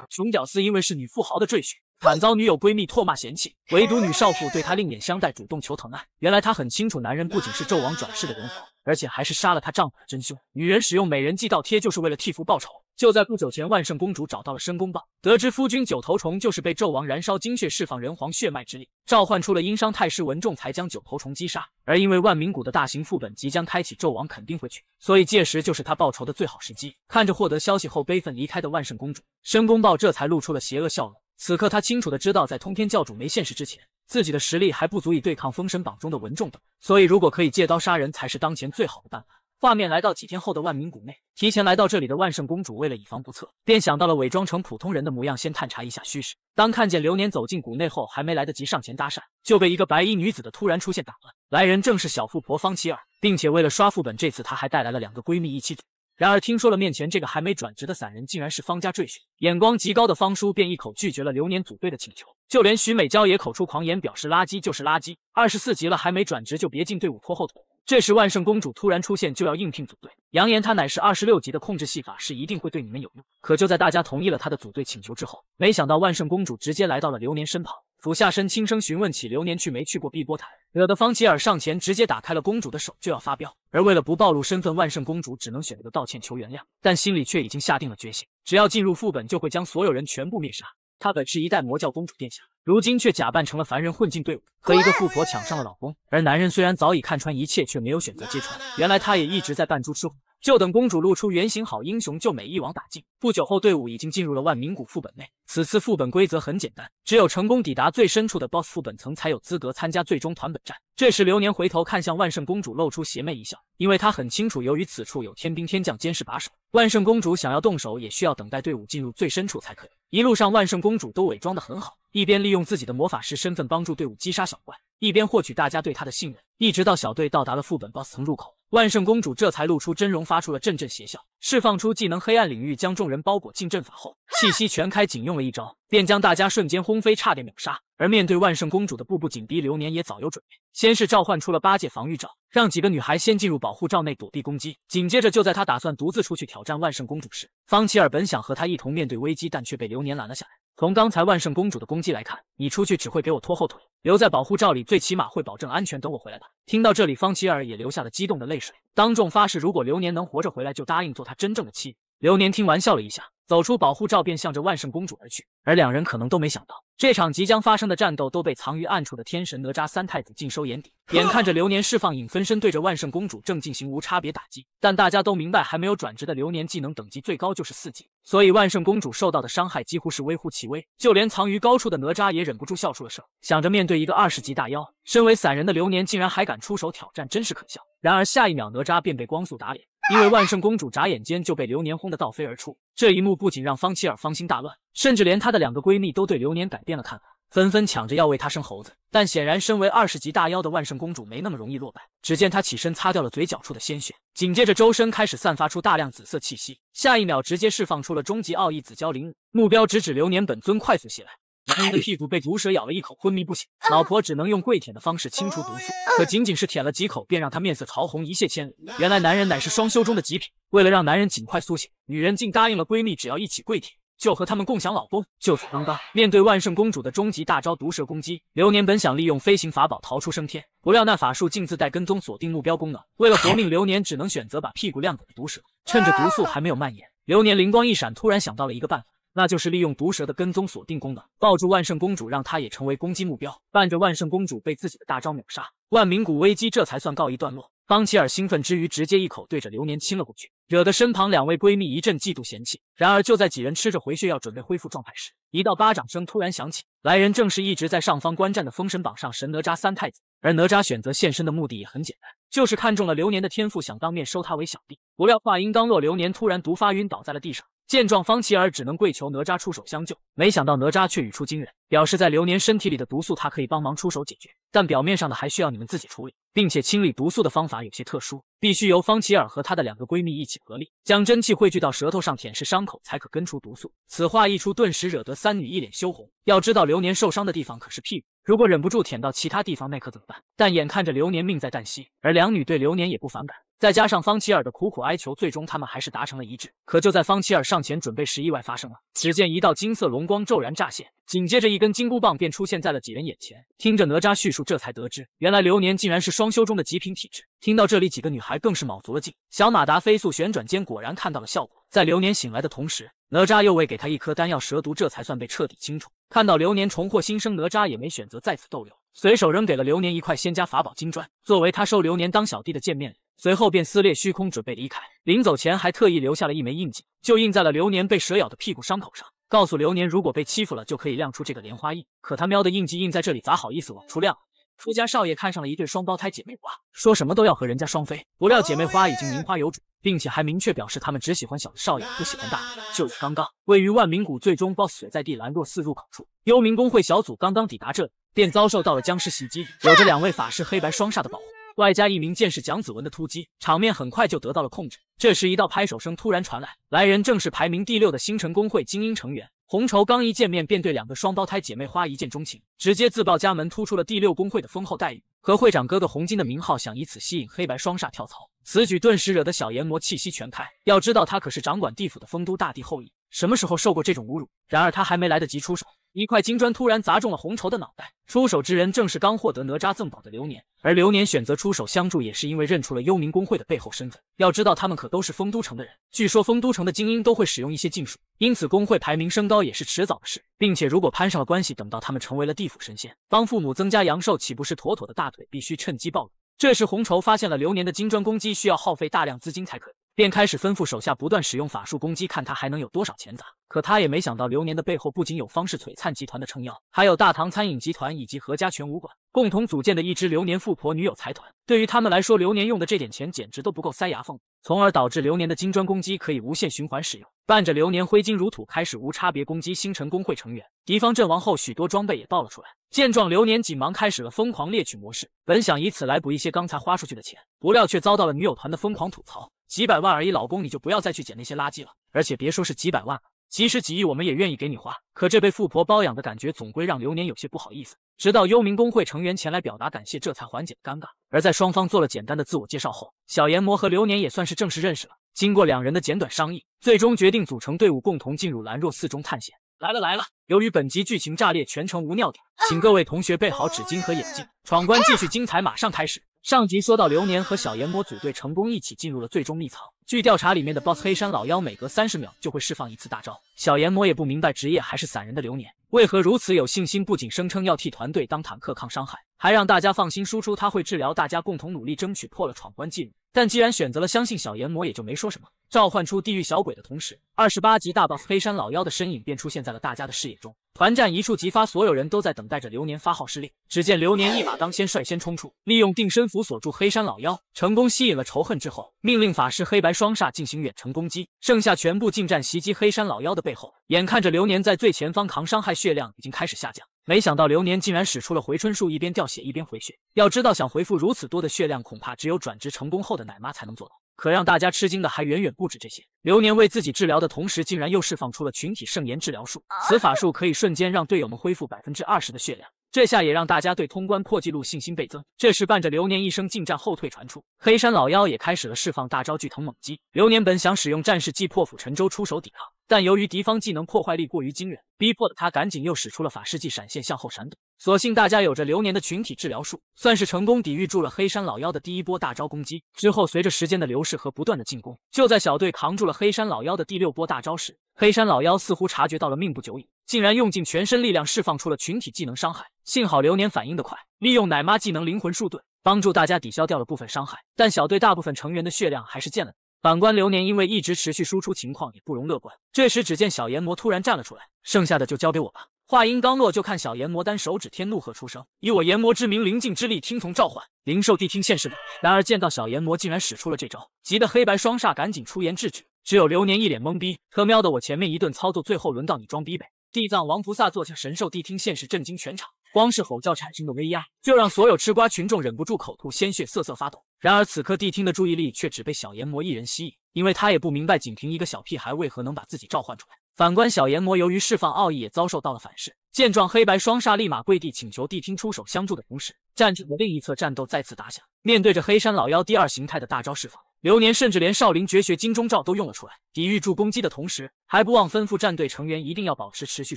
穷屌丝因为是女富豪的赘婿，惨遭女友闺蜜唾骂嫌弃，唯独女少妇对他另眼相待，主动求疼爱。原来他很清楚，男人不仅是纣王转世的人皇，而且还是杀了他丈夫的真凶。女人使用美人计倒贴，就是为了替夫报仇。就在不久前，万圣公主找到了申公豹，得知夫君九头虫就是被纣王燃烧精血释放人皇血脉之力，召唤出了殷商太师文仲才将九头虫击杀。而因为万民谷的大型副本即将开启，纣王肯定会去，所以届时就是他报仇的最好时机。看着获得消息后悲愤离开的万圣公主，申公豹这才露出了邪恶笑容。此刻他清楚的知道，在通天教主没现世之前，自己的实力还不足以对抗封神榜中的文仲等，所以如果可以借刀杀人才是当前最好的办法。画面来到几天后的万民谷内，提前来到这里的万圣公主，为了以防不测，便想到了伪装成普通人的模样，先探查一下虚实。当看见流年走进谷内后，还没来得及上前搭讪，就被一个白衣女子的突然出现打断。来人正是小富婆方琪儿，并且为了刷副本，这次她还带来了两个闺蜜一起组。然而听说了面前这个还没转职的散人，竟然是方家赘婿，眼光极高的方叔便一口拒绝了流年组队的请求。就连徐美娇也口出狂言，表示垃圾就是垃圾，二十四级了还没转职就别进队伍拖后腿。这时，万圣公主突然出现，就要应聘组队，扬言她乃是二十六级的控制系法师，一定会对你们有用。可就在大家同意了她的组队请求之后，没想到万圣公主直接来到了流年身旁，俯下身轻声询问起流年去没去过碧波台，惹得方吉尔上前直接打开了公主的手，就要发飙。而为了不暴露身份，万圣公主只能选择道歉求原谅，但心里却已经下定了决心，只要进入副本，就会将所有人全部灭杀。她本是一代魔教公主殿下，如今却假扮成了凡人混进队伍，和一个富婆抢上了老公。而男人虽然早已看穿一切，却没有选择揭穿。原来他也一直在扮猪吃虎。就等公主露出原型，好英雄救美，一网打尽。不久后，队伍已经进入了万民谷副本内。此次副本规则很简单，只有成功抵达最深处的 boss 副本层，才有资格参加最终团本战。这时，流年回头看向万圣公主，露出邪魅一笑，因为他很清楚，由于此处有天兵天将监视把守，万圣公主想要动手，也需要等待队伍进入最深处才可以。一路上，万圣公主都伪装的很好。一边利用自己的魔法师身份帮助队伍击杀小怪，一边获取大家对他的信任，一直到小队到达了副本 boss 层入口，万圣公主这才露出真容，发出了阵阵邪笑，释放出技能黑暗领域，将众人包裹进阵法后，气息全开，仅用了一招便将大家瞬间轰飞，差点秒杀。而面对万圣公主的步步紧逼，流年也早有准备，先是召唤出了八戒防御罩，让几个女孩先进入保护罩内躲避攻击，紧接着就在他打算独自出去挑战万圣公主时，方琪尔本想和他一同面对危机，但却被流年拦了下来。从刚才万圣公主的攻击来看，你出去只会给我拖后腿，留在保护罩里最起码会保证安全，等我回来吧。听到这里，方琪儿也流下了激动的泪水，当众发誓，如果流年能活着回来，就答应做他真正的妻。流年听完笑了一下。走出保护罩便向着万圣公主而去，而两人可能都没想到，这场即将发生的战斗都被藏于暗处的天神哪吒三太子尽收眼底。眼看着流年释放影分身，对着万圣公主正进行无差别打击，但大家都明白，还没有转职的流年技能等级最高就是四级，所以万圣公主受到的伤害几乎是微乎其微。就连藏于高处的哪吒也忍不住笑出了声，想着面对一个二十级大妖，身为散人的流年竟然还敢出手挑战，真是可笑。然而下一秒，哪吒便被光速打脸。因为万圣公主眨眼间就被流年轰得倒飞而出，这一幕不仅让方琪儿芳心大乱，甚至连她的两个闺蜜都对流年改变了看法，纷纷抢着要为他生猴子。但显然，身为二十级大妖的万圣公主没那么容易落败。只见她起身擦掉了嘴角处的鲜血，紧接着周身开始散发出大量紫色气息，下一秒直接释放出了终极奥义紫娇灵舞，目标直指流年本尊，快速袭来。男人的屁股被毒蛇咬了一口，昏迷不醒。老婆只能用跪舔的方式清除毒素，可仅仅是舔了几口，便让他面色潮红，一泻千里。原来男人乃是双修中的极品。为了让男人尽快苏醒，女人竟答应了闺蜜，只要一起跪舔，就和他们共享老公。就此刚刚，面对万圣公主的终极大招毒蛇攻击，流年本想利用飞行法宝逃出升天，不料那法术竟自带跟踪锁定目标功能。为了活命，流年只能选择把屁股亮给毒蛇。趁着毒素还没有蔓延，流年灵光一闪，突然想到了一个办法。那就是利用毒蛇的跟踪锁定功能，抱住万圣公主，让她也成为攻击目标。伴着万圣公主被自己的大招秒杀，万民谷危机这才算告一段落。方奇尔兴奋之余，直接一口对着流年亲了过去，惹得身旁两位闺蜜一阵嫉妒嫌弃。然而就在几人吃着回血药准备恢复状态时，一道巴掌声突然响起，来人正是一直在上方观战的封神榜上神哪吒三太子。而哪吒选择现身的目的也很简单，就是看中了流年的天赋，想当面收他为小弟。不料话音刚落，流年突然毒发晕倒在了地上。见状，方奇儿只能跪求哪吒出手相救。没想到哪吒却语出惊人。表示在流年身体里的毒素，他可以帮忙出手解决，但表面上的还需要你们自己处理，并且清理毒素的方法有些特殊，必须由方奇尔和她的两个闺蜜一起合力，将真气汇聚到舌头上舔舐伤口，才可根除毒素。此话一出，顿时惹得三女一脸羞红。要知道，流年受伤的地方可是屁股，如果忍不住舔到其他地方，那可怎么办？但眼看着流年命在旦夕，而两女对流年也不反感，再加上方奇尔的苦苦哀求，最终他们还是达成了一致。可就在方奇尔上前准备时，意外发生了。只见一道金色龙光骤然乍现，紧接着。一。一根金箍棒便出现在了几人眼前。听着哪吒叙述，这才得知原来流年竟然是双修中的极品体质。听到这里，几个女孩更是卯足了劲，小马达飞速旋转间，果然看到了效果。在流年醒来的同时，哪吒又喂给他一颗丹药，蛇毒这才算被彻底清除。看到流年重获新生，哪吒也没选择在此逗留，随手扔给了流年一块仙家法宝金砖，作为他收流年当小弟的见面礼。随后便撕裂虚空准备离开，临走前还特意留下了一枚印记，就印在了流年被蛇咬的屁股伤口上。告诉流年，如果被欺负了，就可以亮出这个莲花印。可他喵的印记印在这里，咋好意思往出亮？出家少爷看上了一对双胞胎姐妹花，说什么都要和人家双飞。不料姐妹花已经名花有主，并且还明确表示他们只喜欢小的少爷，不喜欢大的。就刚刚，位于万民谷最终 BOSS 所在地兰若寺入口处，幽冥公会小组刚刚抵达这里，便遭受到了僵尸袭击。有着两位法师黑白双煞的保护。外加一名剑士蒋子文的突击，场面很快就得到了控制。这时，一道拍手声突然传来，来人正是排名第六的星辰工会精英成员红绸。刚一见面，便对两个双胞胎姐妹花一见钟情，直接自报家门，突出了第六工会的丰厚待遇和会长哥哥红金的名号，想以此吸引黑白双煞跳槽。此举顿时惹得小炎魔气息全开，要知道他可是掌管地府的丰都大帝后裔，什么时候受过这种侮辱？然而他还没来得及出手。一块金砖突然砸中了红绸的脑袋，出手之人正是刚获得哪吒赠宝的流年，而流年选择出手相助，也是因为认出了幽冥公会的背后身份。要知道，他们可都是丰都城的人，据说丰都城的精英都会使用一些禁术，因此公会排名升高也是迟早的事。并且如果攀上了关系，等到他们成为了地府神仙，帮父母增加阳寿，岂不是妥妥的大腿？必须趁机暴露。这时，红绸发现了流年的金砖攻击，需要耗费大量资金才可以。便开始吩咐手下不断使用法术攻击，看他还能有多少钱砸。可他也没想到，流年的背后不仅有方氏璀璨集团的撑腰，还有大唐餐饮集团以及何家拳武馆共同组建的一支流年富婆女友财团。对于他们来说，流年用的这点钱简直都不够塞牙缝，从而导致流年的金砖攻击可以无限循环使用。伴着流年挥金如土，开始无差别攻击星辰工会成员。敌方阵亡后，许多装备也爆了出来。见状，流年紧忙开始了疯狂猎取模式，本想以此来补一些刚才花出去的钱，不料却遭到了女友团的疯狂吐槽。几百万而已，老公你就不要再去捡那些垃圾了。而且别说是几百万，即使几亿，我们也愿意给你花。可这被富婆包养的感觉，总归让流年有些不好意思。直到幽冥工会成员前来表达感谢，这才缓解尴尬。而在双方做了简单的自我介绍后，小炎魔和流年也算是正式认识了。经过两人的简短商议，最终决定组成队伍，共同进入兰若寺中探险。来了来了！由于本集剧情炸裂，全程无尿点，请各位同学备好纸巾和眼镜。闯关继续精彩，马上开始。上集说到，流年和小炎魔组队成功一起进入了最终密藏。据调查，里面的 BOSS 黑山老妖每隔三十秒就会释放一次大招。小炎魔也不明白，职业还是散人的流年为何如此有信心，不仅声称要替团队当坦克抗伤害，还让大家放心输出，他会治疗大家，共同努力争取破了闯关记录。但既然选择了相信小炎魔，也就没说什么。召唤出地狱小鬼的同时，二十八级大 BOSS 黑山老妖的身影便出现在了大家的视野中。团战一触即发，所有人都在等待着流年发号施令。只见流年一马当先，率先冲出，利用定身符锁住黑山老妖，成功吸引了仇恨之后，命令法师黑白双煞进行远程攻击，剩下全部近战袭击黑山老妖的背后。眼看着流年在最前方扛伤害，血量已经开始下降，没想到流年竟然使出了回春术，一边掉血一边回血。要知道，想回复如此多的血量，恐怕只有转职成功后的奶妈才能做到。可让大家吃惊的还远远不止这些。流年为自己治疗的同时，竟然又释放出了群体圣炎治疗术。此法术可以瞬间让队友们恢复百分之二十的血量。这下也让大家对通关破纪录信心倍增。这时，伴着流年一声近战后退传出，黑山老妖也开始了释放大招巨藤猛击。流年本想使用战士技破釜沉舟出手抵抗，但由于敌方技能破坏力过于惊人，逼迫的他赶紧又使出了法师技闪现向后闪躲。所幸大家有着流年的群体治疗术，算是成功抵御住了黑山老妖的第一波大招攻击。之后，随着时间的流逝和不断的进攻，就在小队扛住了黑山老妖的第六波大招时，黑山老妖似乎察觉到了命不久矣，竟然用尽全身力量释放出了群体技能伤害。幸好流年反应的快，利用奶妈技能灵魂树盾，帮助大家抵消掉了部分伤害。但小队大部分成员的血量还是见了底。反观流年，因为一直持续输出，情况也不容乐观。这时，只见小炎魔突然站了出来：“剩下的就交给我吧。”话音刚落，就看小炎魔丹手指天怒喝出声：“以我炎魔之名，灵境之力，听从召唤！”灵兽谛听现世了。然而见到小炎魔竟然使出了这招，急得黑白双煞赶紧出言制止。只有流年一脸懵逼：“他喵的，我前面一顿操作，最后轮到你装逼呗！”地藏王菩萨坐下，神兽谛听现世，震惊全场。光是吼叫产生的威压，就让所有吃瓜群众忍不住口吐鲜血，瑟瑟发抖。然而此刻谛听的注意力却只被小炎魔一人吸引，因为他也不明白，仅凭一个小屁孩为何能把自己召唤出来。反观小炎魔，由于释放奥义也遭受到了反噬。见状，黑白双煞立马跪地请求谛听出手相助的同时，战场的另一侧战斗再次打响。面对着黑山老妖第二形态的大招释放，流年甚至连少林绝学金钟罩都用了出来，抵御住攻击的同时，还不忘吩咐战队成员一定要保持持续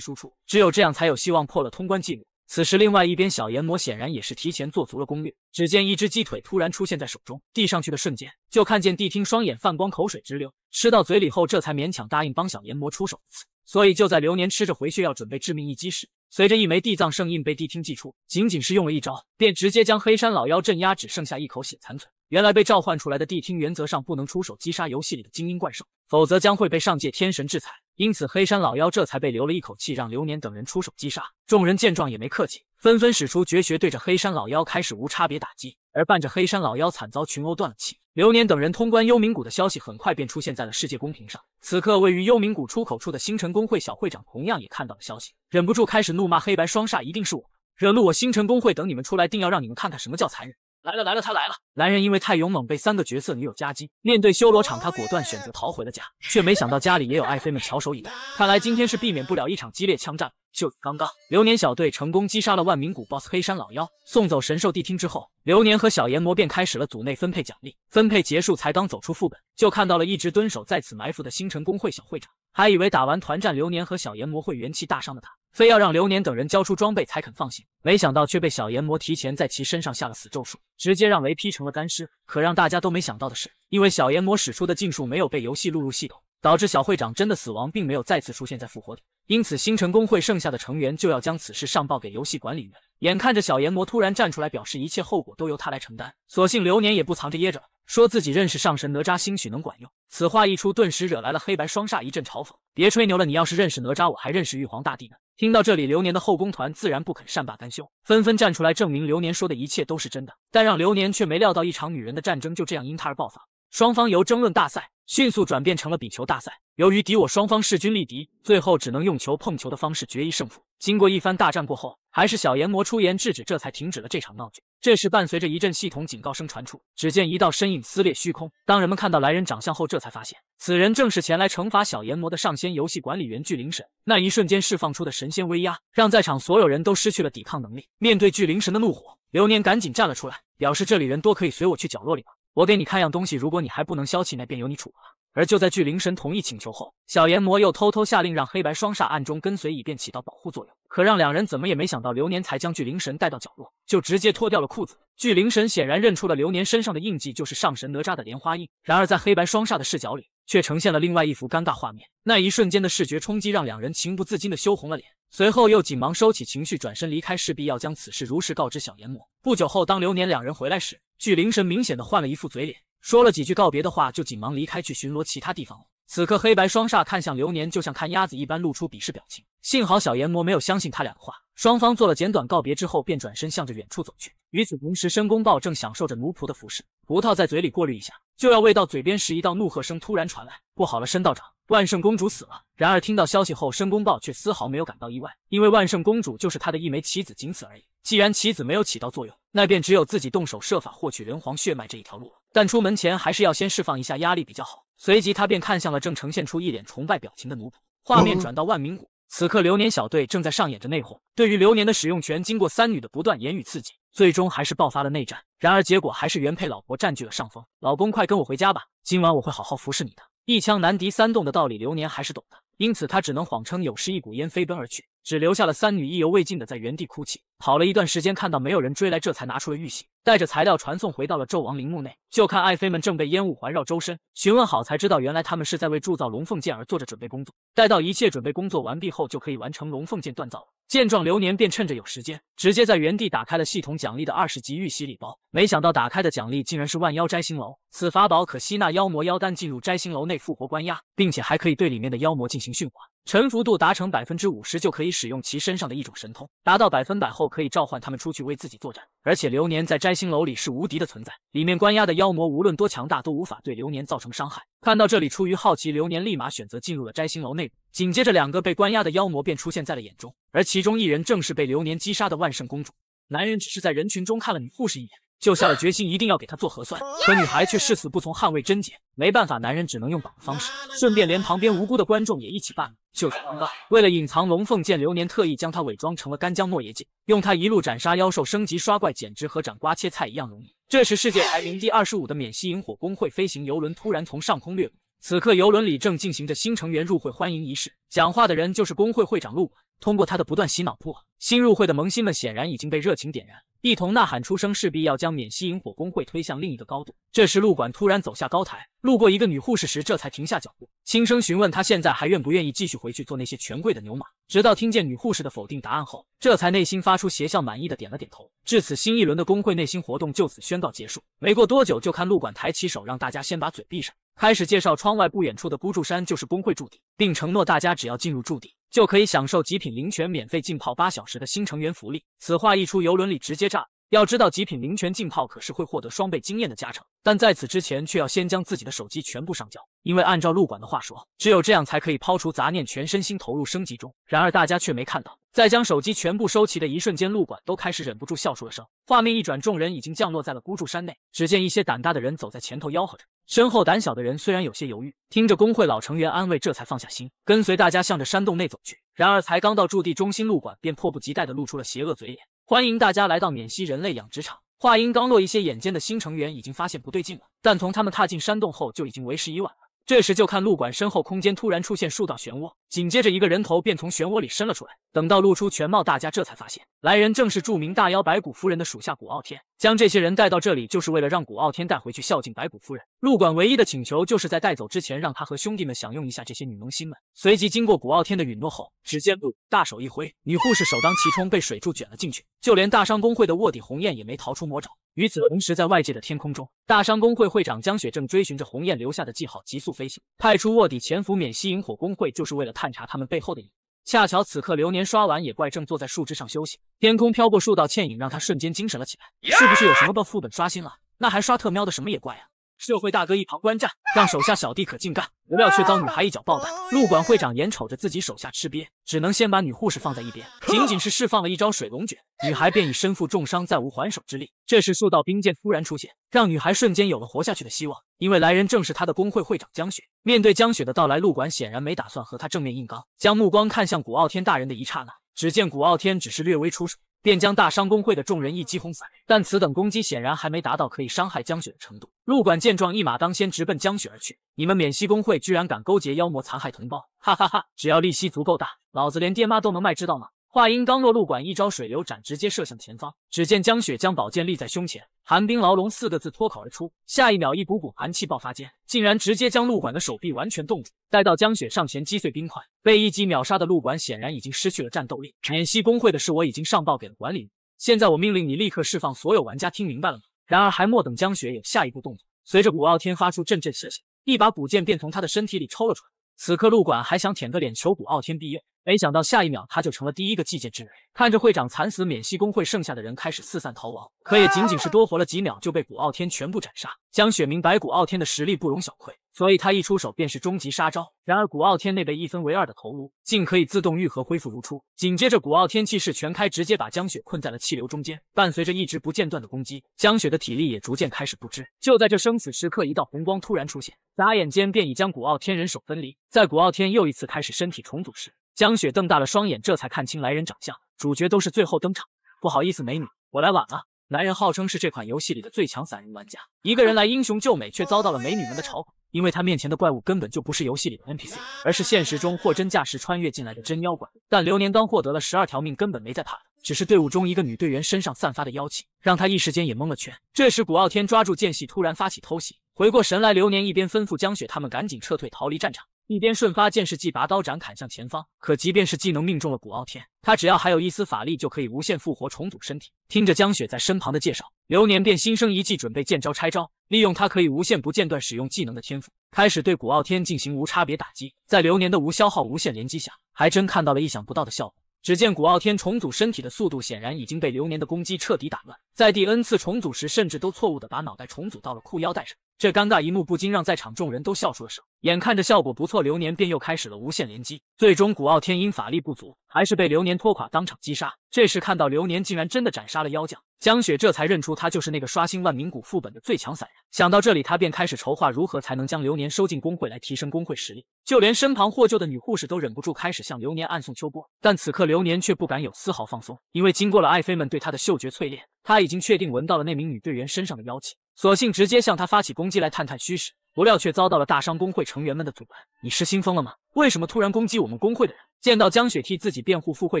输出，只有这样才有希望破了通关记录。此时，另外一边小炎魔显然也是提前做足了攻略，只见一只鸡腿突然出现在手中，递上去的瞬间，就看见谛听双眼泛光，口水直流。吃到嘴里后，这才勉强答应帮小炎魔出手一次。所以就在流年吃着回血药准备致命一击时，随着一枚地藏圣印被谛听祭出，仅仅是用了一招，便直接将黑山老妖镇压，只剩下一口血残存。原来被召唤出来的谛听原则上不能出手击杀游戏里的精英怪兽，否则将会被上界天神制裁。因此黑山老妖这才被留了一口气，让流年等人出手击杀。众人见状也没客气，纷纷使出绝学，对着黑山老妖开始无差别打击。而伴着黑山老妖惨遭群殴，断了气。流年等人通关幽冥谷的消息很快便出现在了世界公屏上。此刻，位于幽冥谷出口处的星辰公会小会长同样也看到了消息，忍不住开始怒骂：“黑白双煞，一定是我惹怒我星辰公会，等你们出来，定要让你们看看什么叫残忍！”来了来了，他来了！男人因为太勇猛，被三个角色女友夹击。面对修罗场，他果断选择逃回了家，却没想到家里也有爱妃们翘首以待。看来今天是避免不了一场激烈枪战。就刚刚，流年小队成功击杀了万名谷 BOSS 黑山老妖。送走神兽谛听之后，流年和小炎魔便开始了组内分配奖励。分配结束才刚走出副本，就看到了一直蹲守在此埋伏的星辰工会小会长。还以为打完团战，流年和小炎魔会元气大伤的，他非要让流年等人交出装备才肯放行，没想到却被小炎魔提前在其身上下了死咒术，直接让雷劈成了干尸。可让大家都没想到的是，因为小炎魔使出的禁术没有被游戏录入系统，导致小会长真的死亡，并没有再次出现在复活点。因此，星辰工会剩下的成员就要将此事上报给游戏管理员。眼看着小炎魔突然站出来，表示一切后果都由他来承担，所幸流年也不藏着掖着，说自己认识上神哪吒，兴许能管用。此话一出，顿时惹来了黑白双煞一阵嘲讽：“别吹牛了，你要是认识哪吒，我还认识玉皇大帝呢。”听到这里，流年的后宫团自然不肯善罢甘休，纷纷站出来证明流年说的一切都是真的。但让流年却没料到，一场女人的战争就这样因他而爆发，双方由争论大赛迅速转变成了比球大赛。由于敌我双方势均力敌，最后只能用球碰球的方式决一胜负。经过一番大战过后，还是小炎魔出言制止，这才停止了这场闹剧。这时，伴随着一阵系统警告声传出，只见一道身影撕裂虚空。当人们看到来人长相后，这才发现此人正是前来惩罚小炎魔的上仙游戏管理员巨灵神。那一瞬间释放出的神仙威压，让在场所有人都失去了抵抗能力。面对巨灵神的怒火，流年赶紧站了出来，表示这里人多，可以随我去角落里吧。我给你看样东西，如果你还不能消气，那便由你处罚。而就在巨灵神同意请求后，小炎魔又偷偷下令让黑白双煞暗中跟随，以便起到保护作用。可让两人怎么也没想到，流年才将巨灵神带到角落，就直接脱掉了裤子。巨灵神显然认出了流年身上的印记，就是上神哪吒的莲花印。然而在黑白双煞的视角里，却呈现了另外一幅尴尬画面。那一瞬间的视觉冲击，让两人情不自禁的羞红了脸。随后又紧忙收起情绪，转身离开，势必要将此事如实告知小炎魔。不久后，当流年两人回来时，巨灵神明显的换了一副嘴脸。说了几句告别的话，就紧忙离开去巡逻其他地方了。此刻，黑白双煞看向流年，就像看鸭子一般，露出鄙视表情。幸好小炎魔没有相信他俩的话。双方做了简短告别之后，便转身向着远处走去。与此同时，申公豹正享受着奴仆的服侍，葡萄在嘴里过滤一下，就要喂到嘴边时，一道怒喝声突然传来：“不好了，申道长，万圣公主死了！”然而听到消息后，申公豹却丝毫没有感到意外，因为万圣公主就是他的一枚棋子，仅此而已。既然棋子没有起到作用，那便只有自己动手，设法获取人皇血脉这一条路了。但出门前还是要先释放一下压力比较好。随即他便看向了正呈现出一脸崇拜表情的奴仆。画面转到万民谷，此刻流年小队正在上演着内讧。对于流年的使用权，经过三女的不断言语刺激，最终还是爆发了内战。然而结果还是原配老婆占据了上风。老公，快跟我回家吧，今晚我会好好服侍你的。一枪难敌三洞的道理，流年还是懂的，因此他只能谎称有事，一股烟飞奔而去。只留下了三女意犹未尽的在原地哭泣。跑了一段时间，看到没有人追来，这才拿出了玉玺，带着材料传送回到了纣王陵墓内。就看爱妃们正被烟雾环绕周身，询问好才知道，原来他们是在为铸造龙凤剑而做着准备工作。待到一切准备工作完毕后，就可以完成龙凤剑锻造了。见状，流年便趁着有时间，直接在原地打开了系统奖励的二十级玉玺礼包。没想到打开的奖励竟然是万妖摘星楼，此法宝可吸纳妖魔妖丹进入摘星楼内复活关押，并且还可以对里面的妖魔进行驯化。臣服度达成百分之五十就可以使用其身上的一种神通，达到百分百后可以召唤他们出去为自己作战。而且流年在摘星楼里是无敌的存在，里面关押的妖魔无论多强大都无法对流年造成伤害。看到这里，出于好奇，流年立马选择进入了摘星楼内部，紧接着两个被关押的妖魔便出现在了眼中，而其中一人正是被流年击杀的万圣公主。男人只是在人群中看了女护士一眼。就下了决心，一定要给他做核酸。可女孩却誓死不从，捍卫贞洁。没办法，男人只能用绑的方式，顺便连旁边无辜的观众也一起办了。就在刚刚，为了隐藏龙凤剑流年，特意将它伪装成了干将莫邪剑，用它一路斩杀妖兽，升级刷怪，简直和斩瓜切菜一样容易。这时，世界排名第二十五的缅西萤火工会飞行游轮突然从上空掠过。此刻游轮里正进行着新成员入会欢迎仪式，讲话的人就是工会会长陆管。通过他的不断洗脑铺，新入会的萌新们显然已经被热情点燃，一同呐喊出声，势必要将缅西萤火工会推向另一个高度。这时，陆管突然走下高台，路过一个女护士时，这才停下脚步，轻声询问她现在还愿不愿意继续回去做那些权贵的牛马。直到听见女护士的否定答案后，这才内心发出邪笑，满意的点了点头。至此，新一轮的工会内心活动就此宣告结束。没过多久，就看陆管抬起手，让大家先把嘴闭上。开始介绍窗外不远处的孤柱山就是工会驻地，并承诺大家只要进入驻地，就可以享受极品灵泉免费浸泡八小时的新成员福利。此话一出，游轮里直接炸了。要知道，极品灵泉浸泡可是会获得双倍经验的加成，但在此之前却要先将自己的手机全部上交，因为按照陆管的话说，只有这样才可以抛除杂念，全身心投入升级中。然而大家却没看到。在将手机全部收齐的一瞬间，路管都开始忍不住笑出了声。画面一转，众人已经降落在了孤柱山内。只见一些胆大的人走在前头，吆喝着；身后胆小的人虽然有些犹豫，听着工会老成员安慰，这才放下心，跟随大家向着山洞内走去。然而才刚到驻地中心，路管便迫不及待地露出了邪恶嘴脸：“欢迎大家来到缅西人类养殖场。”话音刚落，一些眼尖的新成员已经发现不对劲了，但从他们踏进山洞后就已经为时已晚了。这时就看路管身后空间突然出现数道漩涡，紧接着一个人头便从漩涡里伸了出来。等到露出全貌，大家这才发现，来人正是著名大妖白骨夫人的属下古傲天。将这些人带到这里，就是为了让古傲天带回去孝敬白骨夫人。陆管唯一的请求，就是在带走之前，让他和兄弟们享用一下这些女农心们。随即，经过古傲天的允诺后，只见陆大手一挥，女护士首当其冲被水柱卷了进去，就连大商工会的卧底红雁也没逃出魔爪。与此同时，在外界的天空中，大商工会会长江雪正追寻着红雁留下的记号，急速飞行，派出卧底潜伏缅西萤火工会，就是为了探查他们背后的隐。恰巧此刻，流年刷完野怪，正坐在树枝上休息。天空飘过数道倩影，让他瞬间精神了起来。是不是有什么把副本刷新了？那还刷特喵的什么野怪啊？社会大哥一旁观战，让手下小弟可劲干，不料却遭女孩一脚暴打。陆管会长眼瞅着自己手下吃瘪，只能先把女护士放在一边，仅仅是释放了一招水龙卷，女孩便已身负重伤，再无还手之力。这时，数道冰剑突然出现，让女孩瞬间有了活下去的希望，因为来人正是他的工会会长江雪。面对江雪的到来，陆管显然没打算和他正面硬刚，将目光看向古傲天大人的一刹那，只见古傲天只是略微出手，便将大商工会的众人一击轰散，但此等攻击显然还没达到可以伤害江雪的程度。陆管见状，一马当先，直奔江雪而去。你们免息工会居然敢勾结妖魔，残害同胞！哈哈哈！只要利息足够大，老子连爹妈都能卖，知道吗？话音刚落，陆管一招水流斩直接射向前方。只见江雪将宝剑立在胸前，寒冰牢笼四个字脱口而出。下一秒，一股股寒气爆发间，竟然直接将陆管的手臂完全冻住。待到江雪上前击碎冰块，被一击秒杀的陆管显然已经失去了战斗力。免息工会的事我已经上报给了管理，现在我命令你立刻释放所有玩家，听明白了吗？然而，还莫等江雪有下一步动作，随着古傲天发出阵阵邪响，一把古剑便从他的身体里抽了出来。此刻，陆管还想舔个脸求古傲天庇佑，没想到下一秒他就成了第一个祭剑之人，看着会长惨死，缅西工会剩下的人开始四散逃亡，可也仅仅是多活了几秒就被古傲天全部斩杀。江雪明白古傲天的实力不容小觑，所以他一出手便是终极杀招。然而古傲天那被一分为二的头颅竟可以自动愈合，恢复如初。紧接着古傲天气势全开，直接把江雪困在了气流中间，伴随着一直不间断的攻击，江雪的体力也逐渐开始不支。就在这生死时刻，一道红光突然出现，眨眼间便已将古傲天人手分离。在古傲天又一次开始身体重组时，江雪瞪大了双眼，这才看清来人长相。主角都是最后登场。不好意思，美女，我来晚了。男人号称是这款游戏里的最强散人玩家，一个人来英雄救美，却遭到了美女们的嘲讽。因为他面前的怪物根本就不是游戏里的 NPC，而是现实中货真价实穿越进来的真妖怪。但流年刚获得了十二条命，根本没在怕的。只是队伍中一个女队员身上散发的妖气，让他一时间也蒙了圈。这时古傲天抓住间隙，突然发起偷袭。回过神来，流年一边吩咐江雪他们赶紧撤退，逃离战场。一边瞬发剑士技，拔刀斩砍向前方。可即便是技能命中了古傲天，他只要还有一丝法力，就可以无限复活、重组身体。听着江雪在身旁的介绍，流年便心生一计，准备见招拆招，利用他可以无限不间断使用技能的天赋，开始对古傲天进行无差别打击。在流年的无消耗、无限连击下，还真看到了意想不到的效果。只见古傲天重组身体的速度，显然已经被流年的攻击彻底打乱，在第 N 次重组时，甚至都错误的把脑袋重组到了裤腰带上。这尴尬一幕不禁让在场众人都笑出了声。眼看着效果不错，流年便又开始了无限连击。最终，古傲天因法力不足，还是被流年拖垮，当场击杀。这时看到流年竟然真的斩杀了妖将江雪，这才认出他就是那个刷新万民谷副本的最强散人。想到这里，他便开始筹划如何才能将流年收进工会来提升工会实力。就连身旁获救的女护士都忍不住开始向流年暗送秋波，但此刻流年却不敢有丝毫放松，因为经过了爱妃们对他的嗅觉淬炼，他已经确定闻到了那名女队员身上的妖气。索性直接向他发起攻击来探探虚实，不料却遭到了大商工会成员们的阻拦。你是心疯了吗？为什么突然攻击我们工会的人？见到江雪替自己辩护，副会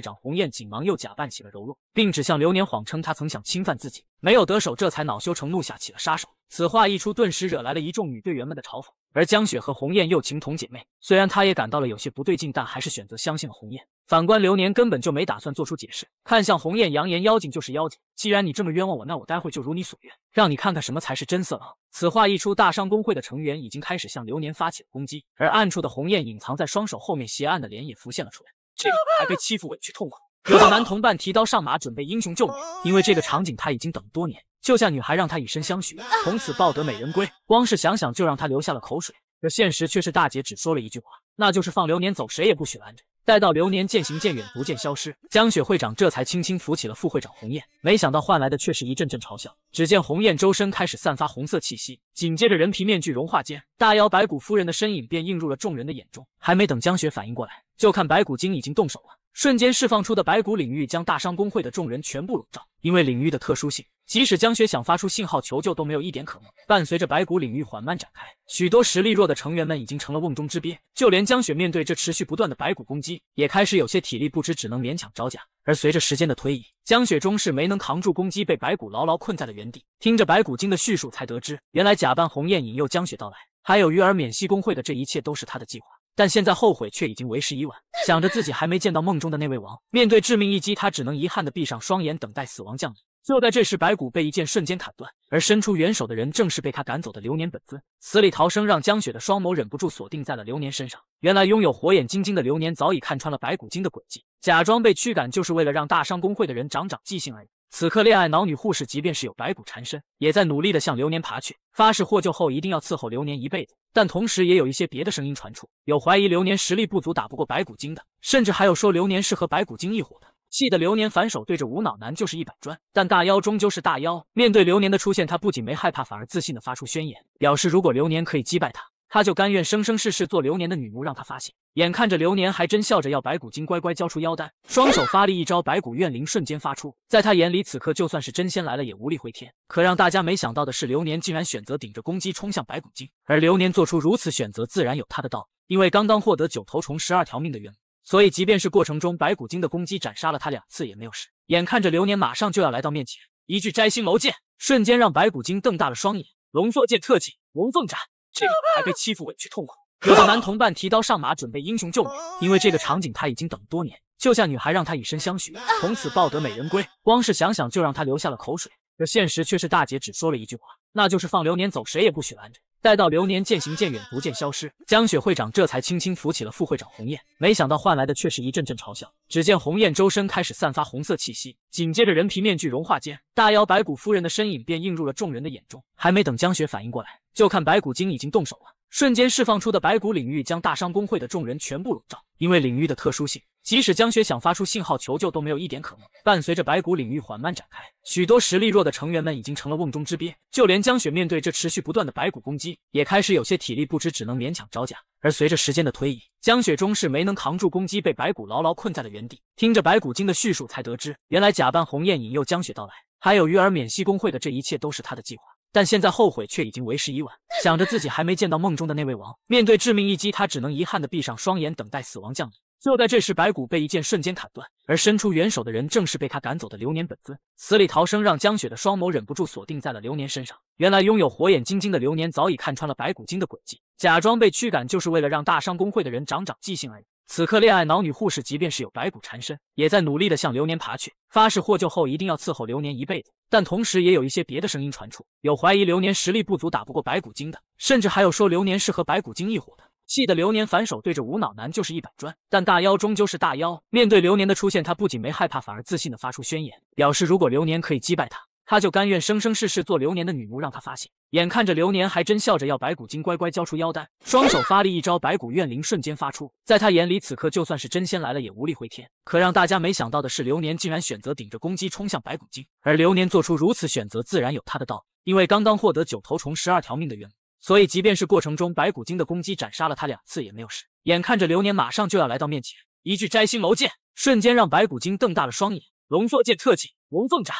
长鸿雁紧忙又假扮起了柔弱，并指向流年，谎称他曾想侵犯自己，没有得手，这才恼羞成怒下起了杀手。此话一出，顿时惹来了一众女队员们的嘲讽。而江雪和红雁又情同姐妹，虽然她也感到了有些不对劲，但还是选择相信了红雁。反观流年，根本就没打算做出解释，看向红雁，扬言妖精就是妖精，既然你这么冤枉我，那我待会就如你所愿，让你看看什么才是真色狼。此话一出，大商工会的成员已经开始向流年发起了攻击，而暗处的红雁隐藏在双手后面，邪暗的脸也浮现了出来。这还被欺负、委屈、痛苦，有的男同伴提刀上马，准备英雄救美，因为这个场景他已经等了多年。救下女孩，让她以身相许，从此抱得美人归。光是想想就让她流下了口水。可现实却是大姐只说了一句话，那就是放流年走，谁也不许拦着。待到流年渐行渐远，逐渐消失，江雪会长这才轻轻扶起了副会长红雁。没想到换来的却是一阵阵嘲笑。只见红雁周身开始散发红色气息，紧接着人皮面具融化间，大妖白骨夫人的身影便映入了众人的眼中。还没等江雪反应过来，就看白骨精已经动手了。瞬间释放出的白骨领域将大商工会的众人全部笼罩。因为领域的特殊性，即使江雪想发出信号求救都没有一点可能。伴随着白骨领域缓慢展开，许多实力弱的成员们已经成了瓮中之鳖。就连江雪面对这持续不断的白骨攻击，也开始有些体力不支，只能勉强招架。而随着时间的推移，江雪终是没能扛住攻击，被白骨牢牢困在了原地。听着白骨精的叙述，才得知原来假扮鸿雁引诱江雪到来，还有鱼儿免息工会的这一切都是他的计划。但现在后悔却已经为时已晚。想着自己还没见到梦中的那位王，面对致命一击，他只能遗憾地闭上双眼，等待死亡降临。就在这时，白骨被一剑瞬间砍断，而伸出援手的人正是被他赶走的流年本尊。死里逃生，让江雪的双眸忍不住锁定在了流年身上。原来，拥有火眼金睛的流年早已看穿了白骨精的诡计，假装被驱赶，就是为了让大商工会的人长长记性而已。此刻恋爱脑女护士，即便是有白骨缠身，也在努力的向流年爬去，发誓获救后一定要伺候流年一辈子。但同时也有一些别的声音传出，有怀疑流年实力不足，打不过白骨精的，甚至还有说流年是和白骨精一伙的。气得流年反手对着无脑男就是一板砖，但大妖终究是大妖，面对流年的出现，他不仅没害怕，反而自信的发出宣言，表示如果流年可以击败他。他就甘愿生生世世做流年的女奴，让他发泄。眼看着流年还真笑着要白骨精乖乖交出妖丹，双手发力一招白骨怨灵瞬间发出。在他眼里，此刻就算是真仙来了也无力回天。可让大家没想到的是，流年竟然选择顶着攻击冲向白骨精。而流年做出如此选择，自然有他的道理。因为刚刚获得九头虫十二条命的缘故，所以即便是过程中白骨精的攻击斩杀了他两次也没有事。眼看着流年马上就要来到面前，一句摘星楼剑瞬间让白骨精瞪大了双眼。龙座剑特技龙凤斩。这样还被欺负、委屈、痛苦，有的男同伴提刀上马，准备英雄救美，因为这个场景他已经等了多年，救下女孩让他以身相许，从此抱得美人归。光是想想就让他流下了口水，可现实却是大姐只说了一句话，那就是放流年走，谁也不许拦着。待到流年渐行渐远，逐渐消失，江雪会长这才轻轻扶起了副会长鸿雁，没想到换来的却是一阵阵嘲笑。只见鸿雁周身开始散发红色气息，紧接着人皮面具融化间，大妖白骨夫人的身影便映入了众人的眼中。还没等江雪反应过来，就看白骨精已经动手了。瞬间释放出的白骨领域将大商工会的众人全部笼罩。因为领域的特殊性，即使江雪想发出信号求救都没有一点可能。伴随着白骨领域缓慢展开，许多实力弱的成员们已经成了瓮中之鳖。就连江雪面对这持续不断的白骨攻击，也开始有些体力不支，只能勉强招架。而随着时间的推移，江雪终是没能扛住攻击，被白骨牢牢困在了原地。听着白骨精的叙述，才得知原来假扮鸿雁引诱江雪到来，还有鱼儿免息工会的这一切都是他的计划。但现在后悔却已经为时已晚。想着自己还没见到梦中的那位王，面对致命一击，他只能遗憾地闭上双眼，等待死亡降临。就在这时，白骨被一剑瞬间砍断，而伸出援手的人正是被他赶走的流年本尊。死里逃生，让江雪的双眸忍不住锁定在了流年身上。原来拥有火眼金睛的流年早已看穿了白骨精的诡计，假装被驱赶，就是为了让大商工会的人长长记性而已。此刻，恋爱脑女护士即便是有白骨缠身，也在努力的向流年爬去，发誓获救后一定要伺候流年一辈子。但同时也有一些别的声音传出，有怀疑流年实力不足打不过白骨精的，甚至还有说流年是和白骨精一伙的。气得流年反手对着无脑男就是一板砖，但大妖终究是大妖，面对流年的出现，他不仅没害怕，反而自信的发出宣言，表示如果流年可以击败他。他就甘愿生生世世做流年的女奴，让他发泄。眼看着流年还真笑着要白骨精乖乖交出妖丹，双手发力一招白骨怨灵瞬间发出。在他眼里，此刻就算是真仙来了也无力回天。可让大家没想到的是，流年竟然选择顶着攻击冲向白骨精。而流年做出如此选择，自然有他的道理。因为刚刚获得九头虫十二条命的缘故，所以即便是过程中白骨精的攻击斩杀了他两次也没有事。眼看着流年马上就要来到面前，一句摘星楼剑瞬间让白骨精瞪大了双眼。龙坐剑特技，龙凤斩。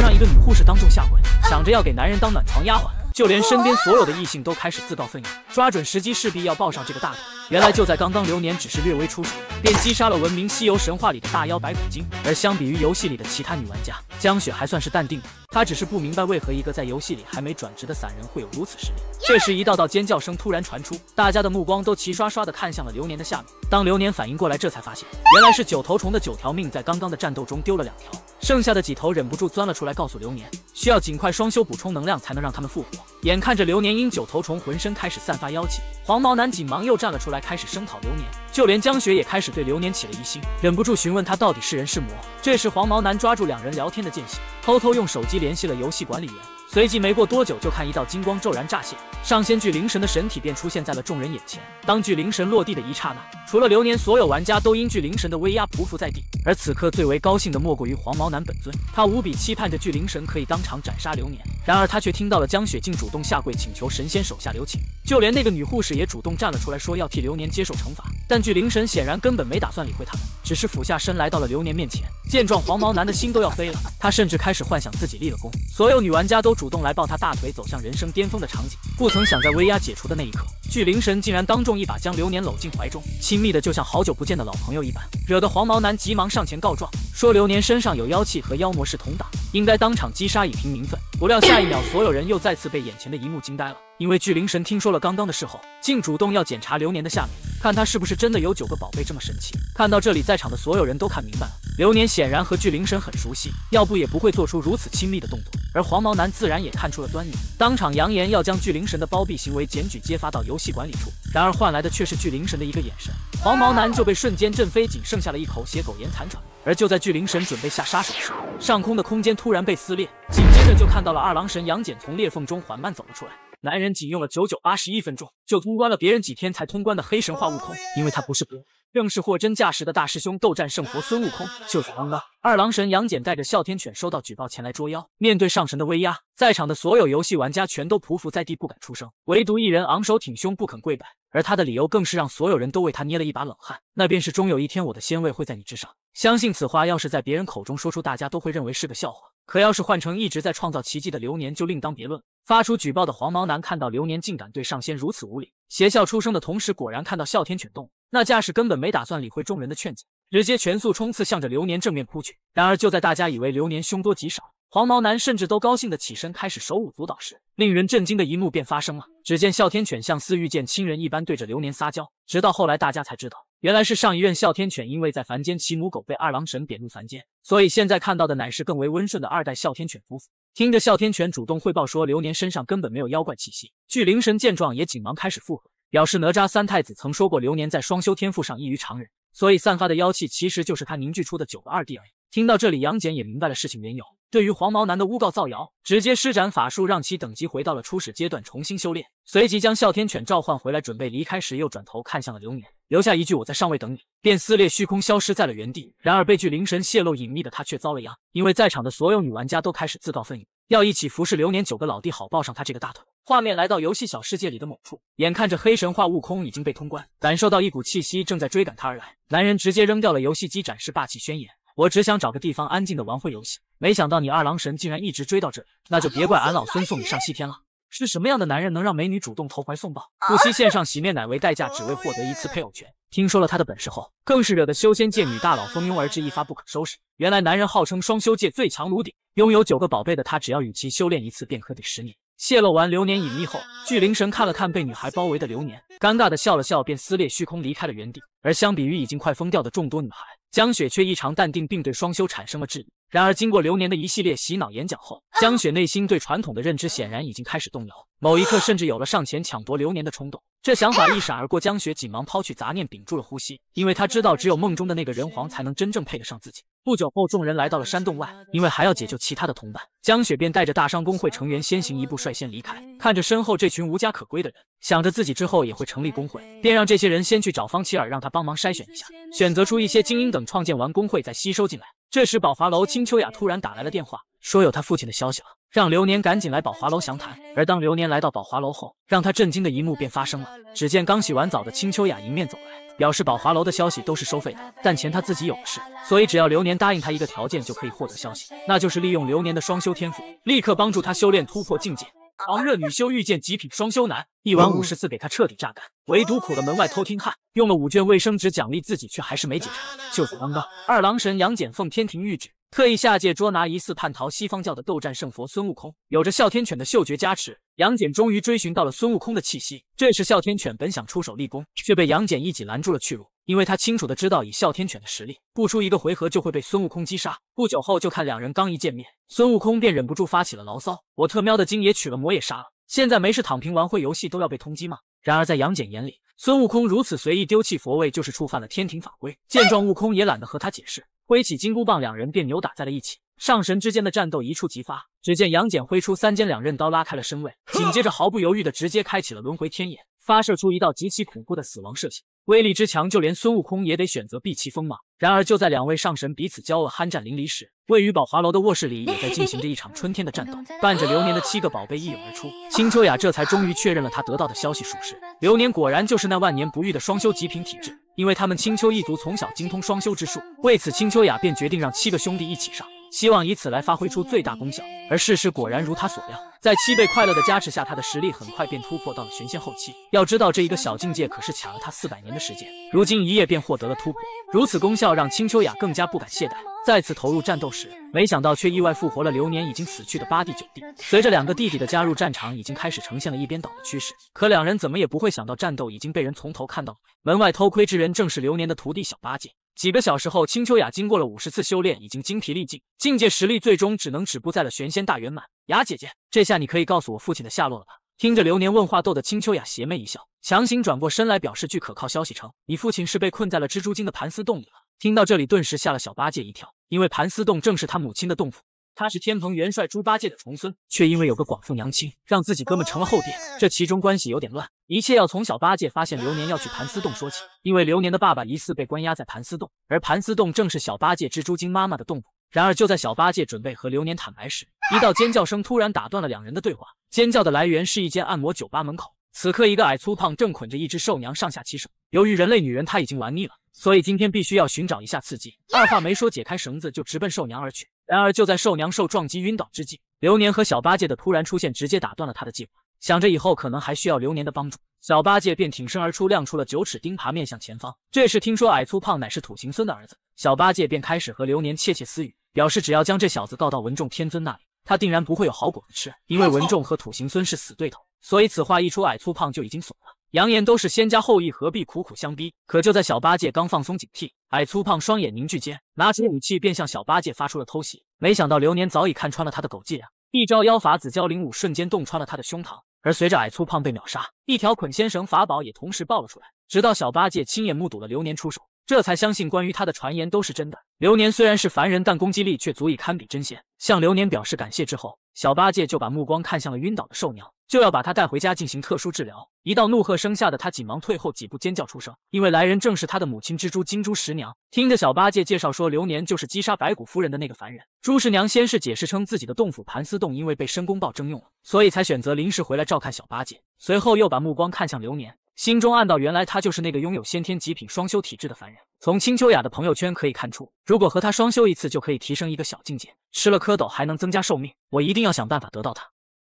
让一个女护士当众下跪，想着要给男人当暖床丫鬟，就连身边所有的异性都开始自告奋勇，抓准时机势必要抱上这个大腿。原来就在刚刚，流年只是略微出手，便击杀了闻名西游神话里的大妖白骨精。而相比于游戏里的其他女玩家，江雪还算是淡定的，她只是不明白为何一个在游戏里还没转职的散人会有如此实力。这时，一道道尖叫声突然传出，大家的目光都齐刷刷的看向了流年的下面。当流年反应过来，这才发现原来是九头虫的九条命在刚刚的战斗中丢了两条。剩下的几头忍不住钻了出来，告诉流年需要尽快双修补充能量，才能让他们复活。眼看着流年因九头虫浑身开始散发妖气，黄毛男紧忙又站了出来，开始声讨流年。就连江雪也开始对流年起了疑心，忍不住询问他到底是人是魔。这时，黄毛男抓住两人聊天的间隙，偷偷用手机联系了游戏管理员。随即没过多久，就看一道金光骤然乍现，上仙巨灵神的神体便出现在了众人眼前。当巨灵神落地的一刹那，除了流年，所有玩家都因巨灵神的威压匍匐在地。而此刻最为高兴的莫过于黄毛男本尊，他无比期盼着巨灵神可以当场斩杀流年。然而他却听到了江雪竟主动下跪请求神仙手下留情，就连那个女护士也主动站了出来，说要替流年接受惩罚。但巨灵神显然根本没打算理会他们，只是俯下身来到了流年面前。见状，黄毛男的心都要飞了，他甚至开始幻想自己立了功，所有女玩家都。主动来抱他大腿，走向人生巅峰的场景，不曾想在威压解除的那一刻，巨灵神竟然当众一把将流年搂进怀中，亲密的就像好久不见的老朋友一般，惹得黄毛男急忙上前告状，说流年身上有妖气和妖魔是同党，应该当场击杀以平民愤。不料下一秒，所有人又再次被眼前的一幕惊呆了。因为巨灵神听说了刚刚的事后，竟主动要检查流年的下面，看他是不是真的有九个宝贝这么神奇。看到这里，在场的所有人都看明白了，流年显然和巨灵神很熟悉，要不也不会做出如此亲密的动作。而黄毛男自然也看出了端倪，当场扬言要将巨灵神的包庇行为检举揭发到游戏管理处。然而换来的却是巨灵神的一个眼神，黄毛男就被瞬间震飞，仅剩下了一口血，苟延残喘。而就在巨灵神准备下杀手时，上空的空间突然被撕裂，紧接着就看到了二郎神杨戬从裂缝中缓慢走了出来。男人仅用了九九八十一分钟就通关了别人几天才通关的黑神话悟空，因为他不是别人，正是货真价实的大师兄斗战胜佛孙悟空。就在刚刚，二郎神杨戬带着哮天犬收到举报前来捉妖，面对上神的威压，在场的所有游戏玩家全都匍匐在地不敢出声，唯独一人昂首挺胸不肯跪拜，而他的理由更是让所有人都为他捏了一把冷汗，那便是终有一天我的仙位会在你之上。相信此话要是在别人口中说出，大家都会认为是个笑话。可要是换成一直在创造奇迹的流年，就另当别论。发出举报的黄毛男看到流年竟敢对上仙如此无礼，邪笑出声的同时，果然看到哮天犬动了。那架势根本没打算理会众人的劝解，直接全速冲刺，向着流年正面扑去。然而就在大家以为流年凶多吉少，黄毛男甚至都高兴的起身开始手舞足蹈时，令人震惊的一幕便发生了。只见哮天犬像似遇见亲人一般，对着流年撒娇。直到后来大家才知道。原来是上一任哮天犬，因为在凡间骑母狗，被二郎神贬入凡间，所以现在看到的乃是更为温顺的二代哮天犬夫妇。听着哮天犬主动汇报说，流年身上根本没有妖怪气息。巨灵神见状也急忙开始附和，表示哪吒三太子曾说过，流年在双修天赋上异于常人，所以散发的妖气其实就是他凝聚出的九个二弟而已。听到这里，杨戬也明白了事情缘由。对于黄毛男的诬告造谣，直接施展法术让其等级回到了初始阶段，重新修炼。随即将哮天犬召唤回来，准备离开时，又转头看向了流年，留下一句“我在上位等你”，便撕裂虚空，消失在了原地。然而被巨灵神泄露隐秘的他却遭了殃，因为在场的所有女玩家都开始自告奋勇，要一起服侍流年九个老弟，好抱上他这个大腿。画面来到游戏小世界里的某处，眼看着黑神话悟空已经被通关，感受到一股气息正在追赶他而来，男人直接扔掉了游戏机，展示霸气宣言。我只想找个地方安静的玩会游戏，没想到你二郎神竟然一直追到这里，那就别怪俺老孙送你上西天了。是什么样的男人能让美女主动投怀送抱，不惜献上洗面奶为代价，只为获得一次配偶权？听说了他的本事后，更是惹得修仙界女大佬蜂拥而至，一发不可收拾。原来男人号称双修界最强炉鼎，拥有九个宝贝的他，只要与其修炼一次，便可抵十年。泄露完流年隐秘后，巨灵神看了看被女孩包围的流年，尴尬的笑了笑，便撕裂虚空离开了原地。而相比于已经快疯掉的众多女孩，江雪却异常淡定，并对双修产生了质疑。然而，经过流年的一系列洗脑演讲后，江雪内心对传统的认知显然已经开始动摇。某一刻，甚至有了上前抢夺流年的冲动。这想法一闪而过，江雪紧忙抛去杂念，屏住了呼吸，因为她知道，只有梦中的那个人皇，才能真正配得上自己。不久后，众人来到了山洞外，因为还要解救其他的同伴，江雪便带着大商工会成员先行一步，率先离开。看着身后这群无家可归的人，想着自己之后也会成立工会，便让这些人先去找方奇尔，让他帮忙筛选一下，选择出一些精英等，创建完工会再吸收进来。这时，宝华楼青秋雅突然打来了电话，说有他父亲的消息了。让流年赶紧来宝华楼详谈。而当流年来到宝华楼后，让他震惊的一幕便发生了。只见刚洗完澡的青秋雅迎面走来，表示宝华楼的消息都是收费的，但钱他自己有的是，所以只要流年答应他一个条件，就可以获得消息，那就是利用流年的双修天赋，立刻帮助他修炼突破境界。狂热女修遇见极品双修男，一晚五十次给他彻底榨干，唯独苦了门外偷听汉，用了五卷卫生纸奖励自己，却还是没解馋。就在刚刚，二郎神杨戬奉天庭谕旨。特意下界捉拿疑似叛逃西方教的斗战胜佛孙悟空，有着哮天犬的嗅觉加持，杨戬终于追寻到了孙悟空的气息。这时，哮天犬本想出手立功，却被杨戬一戟拦住了去路，因为他清楚的知道，以哮天犬的实力，不出一个回合就会被孙悟空击杀。不久后，就看两人刚一见面，孙悟空便忍不住发起了牢骚：“我特喵的，精也取了，魔也杀了，现在没事躺平玩会游戏都要被通缉吗？”然而，在杨戬眼里，孙悟空如此随意丢弃佛位，就是触犯了天庭法规。见状，悟空也懒得和他解释。挥起金箍棒，两人便扭打在了一起，上神之间的战斗一触即发。只见杨戬挥出三尖两刃刀，拉开了身位，紧接着毫不犹豫的直接开启了轮回天眼，发射出一道极其恐怖的死亡射线，威力之强，就连孙悟空也得选择避其锋芒。然而就在两位上神彼此交恶、酣战淋漓时，位于宝华楼的卧室里也在进行着一场春天的战斗。伴着流年的七个宝贝一涌而出，青秋雅这才终于确认了他得到的消息属实，流年果然就是那万年不遇的双修极品体质。因为他们青丘一族从小精通双修之术，为此青丘雅便决定让七个兄弟一起上。希望以此来发挥出最大功效，而事实果然如他所料，在七倍快乐的加持下，他的实力很快便突破到了玄仙后期。要知道，这一个小境界可是卡了他四百年的时间，如今一夜便获得了突破，如此功效让青秋雅更加不敢懈怠，再次投入战斗时，没想到却意外复活了流年已经死去的八弟九弟。随着两个弟弟的加入，战场已经开始呈现了一边倒的趋势。可两人怎么也不会想到，战斗已经被人从头看到了。门外偷窥之人正是流年的徒弟小八戒。几个小时后，青秋雅经过了五十次修炼，已经精疲力尽，境界实力最终只能止步在了玄仙大圆满。雅姐姐，这下你可以告诉我父亲的下落了吧？听着流年问话，逗得青秋雅邪魅一笑，强行转过身来，表示据可靠消息称，你父亲是被困在了蜘蛛精的盘丝洞里了。听到这里，顿时吓了小八戒一跳，因为盘丝洞正是他母亲的洞府。他是天蓬元帅猪八戒的重孙，却因为有个寡妇娘亲，让自己哥们成了后爹，这其中关系有点乱。一切要从小八戒发现流年要去盘丝洞说起，因为流年的爸爸疑似被关押在盘丝洞，而盘丝洞正是小八戒蜘蛛精妈妈的洞府。然而就在小八戒准备和流年坦白时，一道尖叫声突然打断了两人的对话。尖叫的来源是一间按摩酒吧门口，此刻一个矮粗胖正捆着一只瘦娘上下其手。由于人类女人他已经玩腻了，所以今天必须要寻找一下刺激。二话没说，解开绳子就直奔瘦娘而去。然而就在兽娘受撞击晕倒之际，流年和小八戒的突然出现直接打断了他的计划。想着以后可能还需要流年的帮助，小八戒便挺身而出，亮出了九齿钉耙，面向前方。这时听说矮粗胖乃是土行孙的儿子，小八戒便开始和流年窃窃私语，表示只要将这小子告到文众天尊那里，他定然不会有好果子吃。因为文众和土行孙是死对头，所以此话一出，矮粗胖就已经怂了。扬言都是先家后裔，何必苦苦相逼？可就在小八戒刚放松警惕，矮粗胖双眼凝聚间，拿出武器便向小八戒发出了偷袭。没想到流年早已看穿了他的狗伎俩，一招妖法紫蛟灵舞瞬间洞穿了他的胸膛。而随着矮粗胖被秒杀，一条捆仙绳法宝也同时爆了出来。直到小八戒亲眼目睹了流年出手，这才相信关于他的传言都是真的。流年虽然是凡人，但攻击力却足以堪比真仙。向流年表示感谢之后，小八戒就把目光看向了晕倒的兽鸟。就要把他带回家进行特殊治疗。一道怒喝声吓得他紧忙退后几步，尖叫出声。因为来人正是他的母亲蜘蛛金珠十娘。听着小八戒介绍说，流年就是击杀白骨夫人的那个凡人。朱十娘先是解释称自己的洞府盘丝洞因为被申公豹征用了，所以才选择临时回来照看小八戒。随后又把目光看向流年，心中暗道：原来他就是那个拥有先天极品双修体质的凡人。从青秋雅的朋友圈可以看出，如果和他双修一次就可以提升一个小境界，吃了蝌蚪还能增加寿命。我一定要想办法得到他。